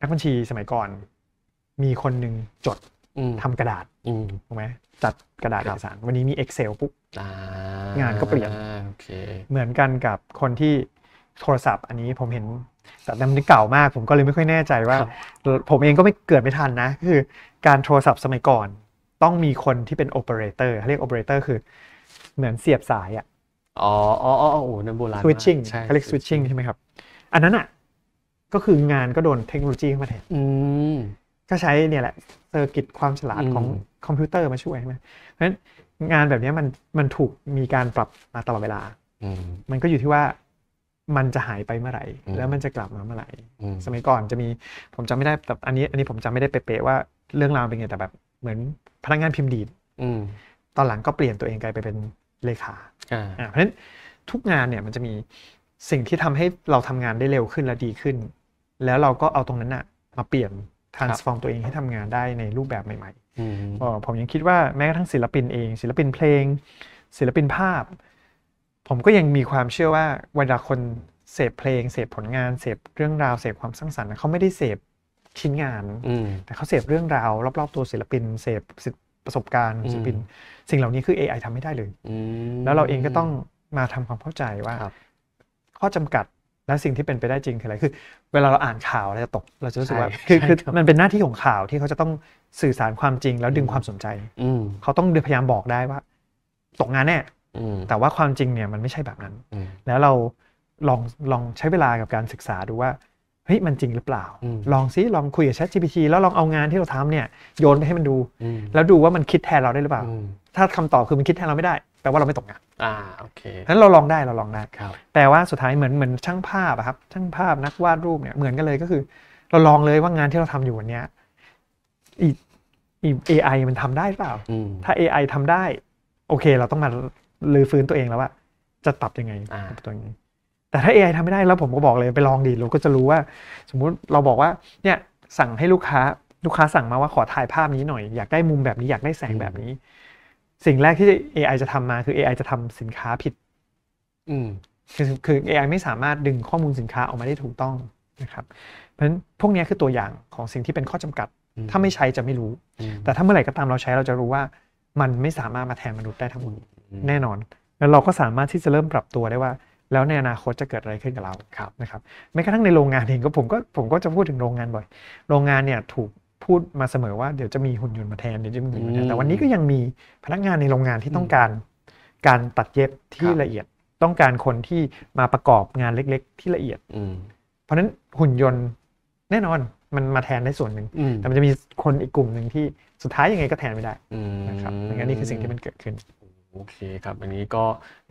นักบัญชีสมัยก่อน มีคนหนึ่งจดทำกระดาษถูกไหมจัดกระดาษเอกสารวันนี้มี Excel ปุ๊บงานก็เปลี่ยนเหมือนกันกับคนที่โทรศัพท์ อันนี้ผมเห็นแต่มันเก่ามาก ผมก็เลยไม่ค่อยแน่ใจว่าผมเองก็ไม่เกิดไม่ทันนะ คือ การโทรศัพท์สมัยก่อน ต้องมีคนที่เป็นโอเปอเรเตอร์เขาเรียกโอเปอเรเตอร์คือ เหมือนเสียบสายอ่ะอ๋ออ๋ออ๋อโอ้โหนโบราณสวิตชิ่งเขาเรียกสวิตชิ่งใช่ไหมครับ อันนั้นอ่ะก็คืองานก็โดนเทคโนโลยีเข้ามาแทนก็ใช้เนี่ยแหละเซอร์กิตความฉลาดของคอมพิวเตอร์มาช่วยใช่ไหมเพราะฉะนั้นงานแบบนี้มันมันถูกมีการปรับมาตลอดเวลามันก็อยู่ที่ว่ามันจะหายไปเมื่อไหร่ แล้วมันจะกลับมาเมื่อไหร่สมัยก่อนจะมีผมจำไม่ได้แต่อันนี้ อันนี้ผมจำไม่ได้เป๊ะๆว่าเรื่องราวเป็นไงแต่แบบเหมือนพนักงานพิมพ์ดีดตอนหลังก็เปลี่ยนตัวเองกลายไปเป็นเลขาเพราะฉะนั้นทุกงานเนี่ยมันจะมีสิ่งที่ทำให้เราทำงานได้เร็วขึ้นและดีขึ้น แล้วเราก็เอาตรงนั้นอะมาเปลี่ยน transform ตัวเองให้ทำงานได้ในรูปแบบใหม่ๆผมยังคิดว่าแม้กระทั่งศิลปินเอง ศิลปินเพลง ศิลปินภาพผมก็ยังมีความเชื่อว่าเวลาคนเสพเพลง เสพผลงาน เสพเรื่องราว เสพความสร้างสรรค์เขาไม่ได้เสพชิ้นงานแต่เขาเสพเรื่องราวรอบๆตัวศิลปิน เสพประสบการณ์ศิลปิน สิ่งเหล่านี้คือ AI ทำไม่ได้เลยแล้วเราเองก็ต้องมาทำความเข้าใจว่า ข้อจำกัดและสิ่งที่เป็นไปได้จริงคืออะไรคือ เวลาเราอ่านข่าวเราจะตกเราจะรู้สึกว่าคือคือมันเป็นหน้าที่ของข่าวที่เขาจะต้องสื่อสารความจริงแล้วดึงความสนใจเขาต้องพยายามบอกได้ว่าตกงานแน่แต่ว่าความจริงเนี่ยมันไม่ใช่แบบนั้น แล้วเราลองลองใช้เวลากับการศึกษาดูว่าเฮ้ยมันจริงหรือเปล่า ลองซิลองคุยกับ Chat GPT แล้วลองเอางานที่เราทำเนี่ยโยนไปให้มันดู แล้วดูว่ามันคิดแทนเราได้หรือเปล่า ถ้าคำตอบคือมันคิดแทนเราไม่ได้แปลว่าเราไม่ตกงานอ่าโอเคนั้นเราลองได้เราลองได้แต่ว่าสุดท้ายเหมือนเหมือนช่างภาพครับช่างภาพนักวาดรูปเนี่ยเหมือนกันเลยก็คือ เราลองเลยว่างานที่เราทำอยู่วันนี้อีเอไอมันทำได้หรือเปล่า ถ้า AI ทำได้ โอเคเราต้องมาลือฟื้นตัวเองแล้วว่าจะปรับยังไงตัวยี้งแต่ถ้า AI ทำไม่ได้แล้วผมก็บอกเลยไปลองดีเราก็จะรู้ว่า สมมุติเราบอกว่าเนี่ยสั่งให้ลูกค้าลูกค้าสั่งมาว่าขอถ่ายภาพนี้หน่อย อยากได้มุมแบบนี้อยากได้แสงแบบนี้ สิ่งแรกที่ AI จะทำมาคือ AI จะทำสินค้าผิดอืมคือคือ AI ไม่สามารถดึงข้อมูลสินค้าออกมาได้ถูกต้องนะครับเพราะฉะนั้นพวกนี้คือตัวอย่างของสิ่งที่เป็นข้อจำกัด ถ้าไม่ใช้จะไม่รู้ แต่ถ้าเมื่อไหร่ก็ตามเราใช้เราจะรู้ว่า มันไม่สามารถมาแทนมนุษย์ได้ทั้งหมดแน่นอน แล้วเราก็สามารถที่จะเริ่มปรับตัวได้ว่า แล้วในอนาคตจะเกิดอะไรขึ้นกับเราครับนะครับ แม้กระทั่งในโรงงานเองก็ผมก็ผมก็จะพูดถึงโรงงานบ่อย โรงงานเนี่ยถูกพูดมาเสมอ ว่าเดี๋ยวจะมีหุ่นยนต์มาแทนเดี๋ยวจะมีหุ่นยนต์มาแทน แต่วันนี้ก็ยังมีพนักงานในโรงงานที่ต้องการ การตัดเย็บที่ละเอียด ต้องการคนที่มาประกอบงานเล็กๆที่ละเอียดเพราะนั้นหุ่นยนต์แน่นอนมันมาแทนได้ส่วนหนึ่งแต่มันจะมีคนอีกกลุ่มหนึ่งที่สุดท้ายยังไงก็แทนไม่ได้นะครับงั้นนี่คือสิ่งที่มันเกิดขึ้นโอเคครับอันนี้ก็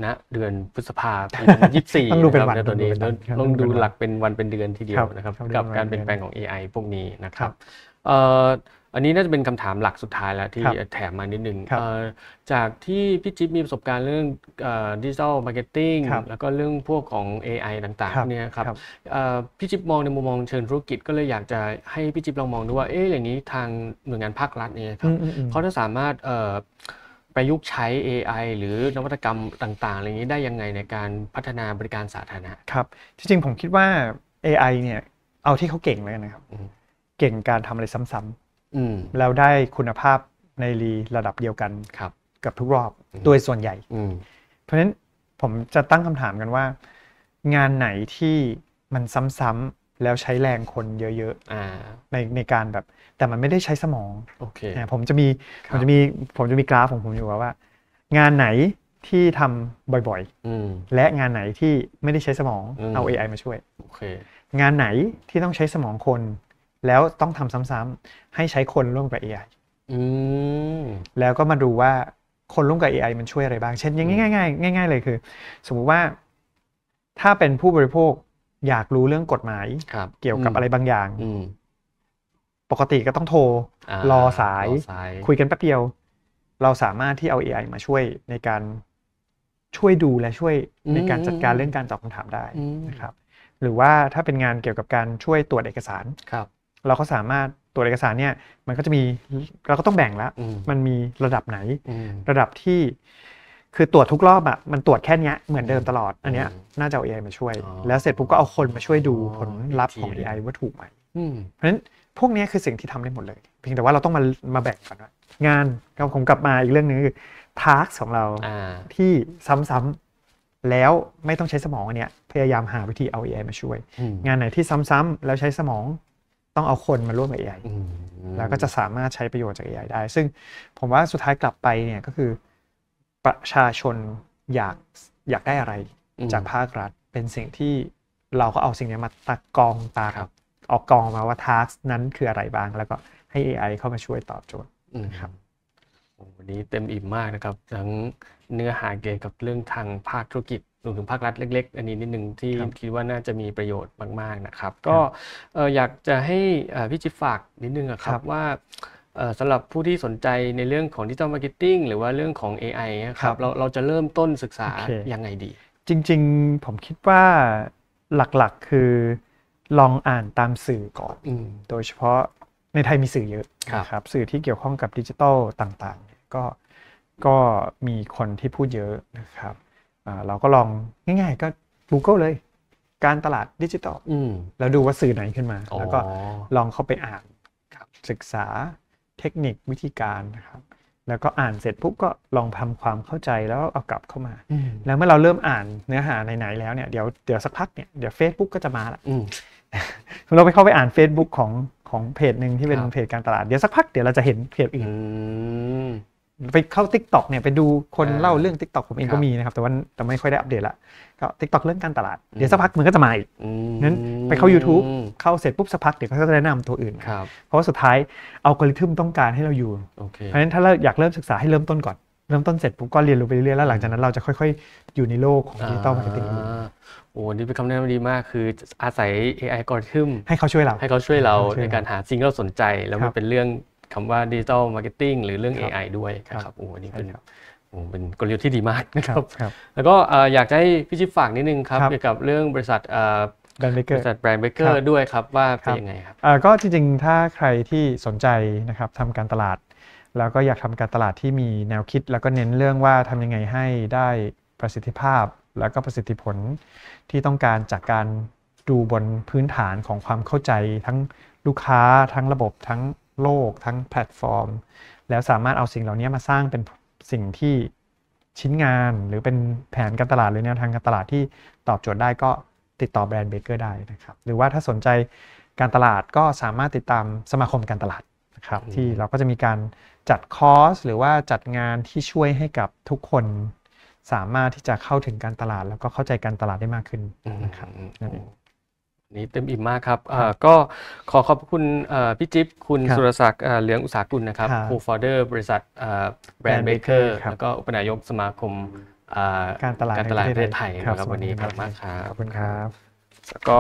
ณเดือนพฤษภาปียี่สต้องดูเป็นวันตัวนี้ต้องดูหลักเป็นวันเป็นเดือนทีเดียวนะครับกับการเปลี่ยนแปลงของ AI พวกนี้นะครับอันนี้น่าจะเป็นคำถามหลักสุดท้ายแล้วที่แถมมานิดนึงจากที่พี่จิ๊บมีประสบการณ์เรื่องดิจิทัลมาร์เก็ตติ้งแล้วก็เรื่องพวกของ AI ต่างๆเนี่ยครับพี่จิ๊บมองในมุมมองเชิงธุรกิจ ก็เลยอยากจะให้พี่จิ๊บลองมองดูว่าเอ๊ะอย่างนี้ทางหน่วยงานภาครัฐเนี่ยครับเขาจะสามารถประยุกต์ใช้ AI หรือนวัตกรรมต่าง ๆ อะไรนี้ได้ยังไงในการพัฒนาบริการสาธารณะครับจริงๆผมคิดว่า AI เนี่ยเอาที่เขาเก่งเลยนะครับเก่งการทำอะไรซ้ำๆแล้วได้คุณภาพในรีระดับเดียวกันครับกับทุกรอบโดยส่วนใหญ่เพราะฉะนั้นผมจะตั้งคำถามกันว่า งานไหนที่มันซ้ำๆแล้วใช้แรงคนเยอะๆในในการแบบแต่มันไม่ได้ใช้สมองโอเคผมจะมีผมจะมีผมจะมีกราฟของผมอยู่ว่างานไหนที่ทำบ่อยๆและงานไหนที่ไม่ได้ใช้สมองเอา AI มาช่วยงานไหนที่ต้องใช้สมองคน แล้วต้องทำซ้ำๆ ให้ใช้คนร่วมกับ AI แล้วก็มาดูว่าคนร่วมกับ AI มันช่วยอะไรบ้างเช่นยังง่ายๆง่ายๆเลยคือ สมมุติว่าถ้าเป็นผู้บริโภคอยากรู้เรื่องกฎหมาย เกี่ยวกับอะไรบางอย่างปกติก็ต้องโทรรอสายคุยกันแป๊บเดียว เราสามารถที่เอา AI มาช่วยในการช่วยดูและช่วยในการจัดการเรื่องการตอบคำถามได้นะครับ หรือว่าถ้าเป็นงานเกี่ยวกับการช่วยตรวจเอกสารครับ เราก็สามารถตรวจเอกสารเนี่ยมันก็จะมีเราก็ต้องแบ่งแล้วมันมีระดับไหน ระดับที่คือตรวจทุกรอบอ่ะมันตรวจแค่นี้เหมือนเดิมตลอดอันเนี้ยน่าจะเอาเอมาช่วยแล้วเสร็จปุ๊บก็เอาคนมาช่วยดูผลลัพธ์ของ AI ว่าถูกไหมเพราะฉะนั้นพวกนี้คือสิ่งที่ทำได้หมดเลย เพียงแต่ว่าเราต้องมามาแบ่งกันว่างานเราผมกลับมาอีกเรื่องนึงคือทาร์กของเราที่ซ้ำ ๆแล้วไม่ต้องใช้สมองเนี่ยพยายามหาวิธีเอา AI มาช่วย งานไหนที่ซ้ำ ๆ แล้วใช้สมองต้องเอาคนมาร่วมกับ AI แล้วก็จะสามารถใช้ประโยชน์จาก AI ได้ ซึ่งผมว่าสุดท้ายกลับไปเนี่ยก็คือประชาชนอยากอยากได้อะไร จากภาครัฐ เป็นสิ่งที่เราก็เอาสิ่งนี้มาตักกองตาครับออกกองมาว่าาร์กนั้นคืออะไรบ้างแล้วก็ให้ AI เข้ามาช่วยตอบโจทย์นะครับวันนี้เต็มอิ่มมากนะครับทั้งเนื้อหาเกี่ยวกับเรื่องทางภาคธุรกิจรวมถึงภาครัฐเล็กๆ อันนี้นิดนึงที่คิดว่าน่าจะมีประโยชน์มากๆนะครับ ก็อยากจะให้พี่จิ๊บฝากนิดนึงครับว่าสำหรับผู้ที่สนใจในเรื่องของดิจิทอลมาร์เก็ตติ้งหรือว่าเรื่องของ AI ครับเราเราจะเริ่มต้นศึกษายังไงดี จริง ๆ ผมคิดว่าหลักๆ คือลองอ่านตามสื่อก่อนโดยเฉพาะในไทยมีสื่อเยอะครับ สื่อที่เกี่ยวข้องกับดิจิทัลต่างๆก็ก็มีคนที่พูดเยอะนะครับ เราก็ลองง่าย ๆ ก็ Google เลย การตลาดดิจิทัลแล้วดูว่าสื่อไหนขึ้นมา แล้วก็ลองเข้าไปอ่านศึกษาเทคนิควิธีการนะครับ แล้วก็อ่านเสร็จปุ๊บก็ลองทำความเข้าใจแล้วเอากลับเข้ามาแล้วเมื่อเราเริ่มอ่านเนื้อหาไหนๆแล้วเนี่ยเดี๋ยวเดี๋ยวสักพักเนี่ยเดี๋ยว Facebook ก็จะมาละเราไปเข้าไปอ่าน Facebook ของของเพจหนึ่งที่เป็นเพจการตลาด เดี๋ยวสักพัก เดี๋ยวเราจะเห็นเพจอื่นไปเข้า Tik t o อกเนี่ยไปดูคนเล่าเรื่อง Tik t o อกผมเองก็มีนะครับ แต่ว่าแต่ไม่ค่อยได้อัปเดตละก็ Tik t o อกเรื่องการตลาดเดี๋ยวสักพักมันก็จะมาอีกนั้นไปเข้า YouTube เข้าเสร็จปุ๊บสักพัก เดี๋ยวเขาจะแนะนำตัวอื่นเพราะว่าสุดท้ายเอากริทึมต้องการให้เราอยู่เพราะฉะนั้นถ้าเราอยากเริ่มศึกษาให้เริ่มต้นก่อนเริ่มต้นเสร็จปุ๊บก็เรียนรู้ไปเรื่อยๆแล้วหลังจากนั้นเราจะค่อยๆ อยู่ในโลกของดิจิตอลมาร์เก็ตติ้งโอ้นี่เป็นคำแนะนำดีมากคืออาศัย AI กอริทึมให้เขาช่วยเรา ให้เขาช่วยเราในการหาสิ่งที่เราสนใจ แล้วมันเป็นเรื่องคำว่าดิจิทัลมาร์เก็ตติ้งหรือเรื่อง AI ด้วยครับ โอ้นี่เป็นโอ้เป็นกลยุทธ์ที่ดีมากนะครับ แล้วก็อยากให้พี่ชิปฝากนิดนึงครับเกี่ยวกับเรื่องบริษัทแบรนด์เบเกอร์บริษัทแบรนด์เบเกอร์ด้วยครับว่าเป็นยังไงครับ ก็จริงๆ ถ้าใครที่สนใจนะครับทำการตลาด แล้วก็อยากทำการตลาดที่มีแนวคิด แล้วก็เน้นเรื่องว่าทำยังไงให้ได้ประสิทธิภาพแล้วก็ประสิทธิผลที่ต้องการจากการดูบนพื้นฐานของความเข้าใจทั้งลูกค้าทั้งระบบ ทั้งโลก ทั้งแพลตฟอร์ม แล้วสามารถเอาสิ่งเหล่านี้มาสร้างเป็นสิ่งที่ชิ้นงานหรือเป็นแผนการตลาดหรือแนวทางการตลาดที่ตอบโจทย์ได้ก็ติดต่อแบรนด์เบเกอร์ได้นะครับ หรือว่าถ้าสนใจการตลาดก็สามารถติดตามสมาคมการตลาดนะครับที่เราก็จะมีการจัดคอร์สหรือว่าจัดงานที่ช่วยให้กับทุกคนสามารถที่จะเข้าถึงการตลาด แล้วก็เข้าใจการตลาดได้มากขึ้นนะครับนั่นเองนีเต็มอิ่มมากครับ ก็ขอขอบคุณพี่จิ๊บคุณสุรศักดิ์เหลืองอุตสาหกุลนะครับผู้ฟอร์เดอร์บริษัทแบรนด์เบเกอร์แล้วก็อุปนายกสมาคมการตลาดประเทศไทยครับวันนี้ขอบคุณมากครับขอบคุณครับ ก็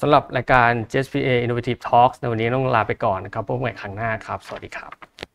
สำหรับรายการ JSPA Innovative Talks ในวันนี้ต้องลาไปก่อนนะครับพบกันใหม่ครั้งหน้าครับ สวัสดีครับ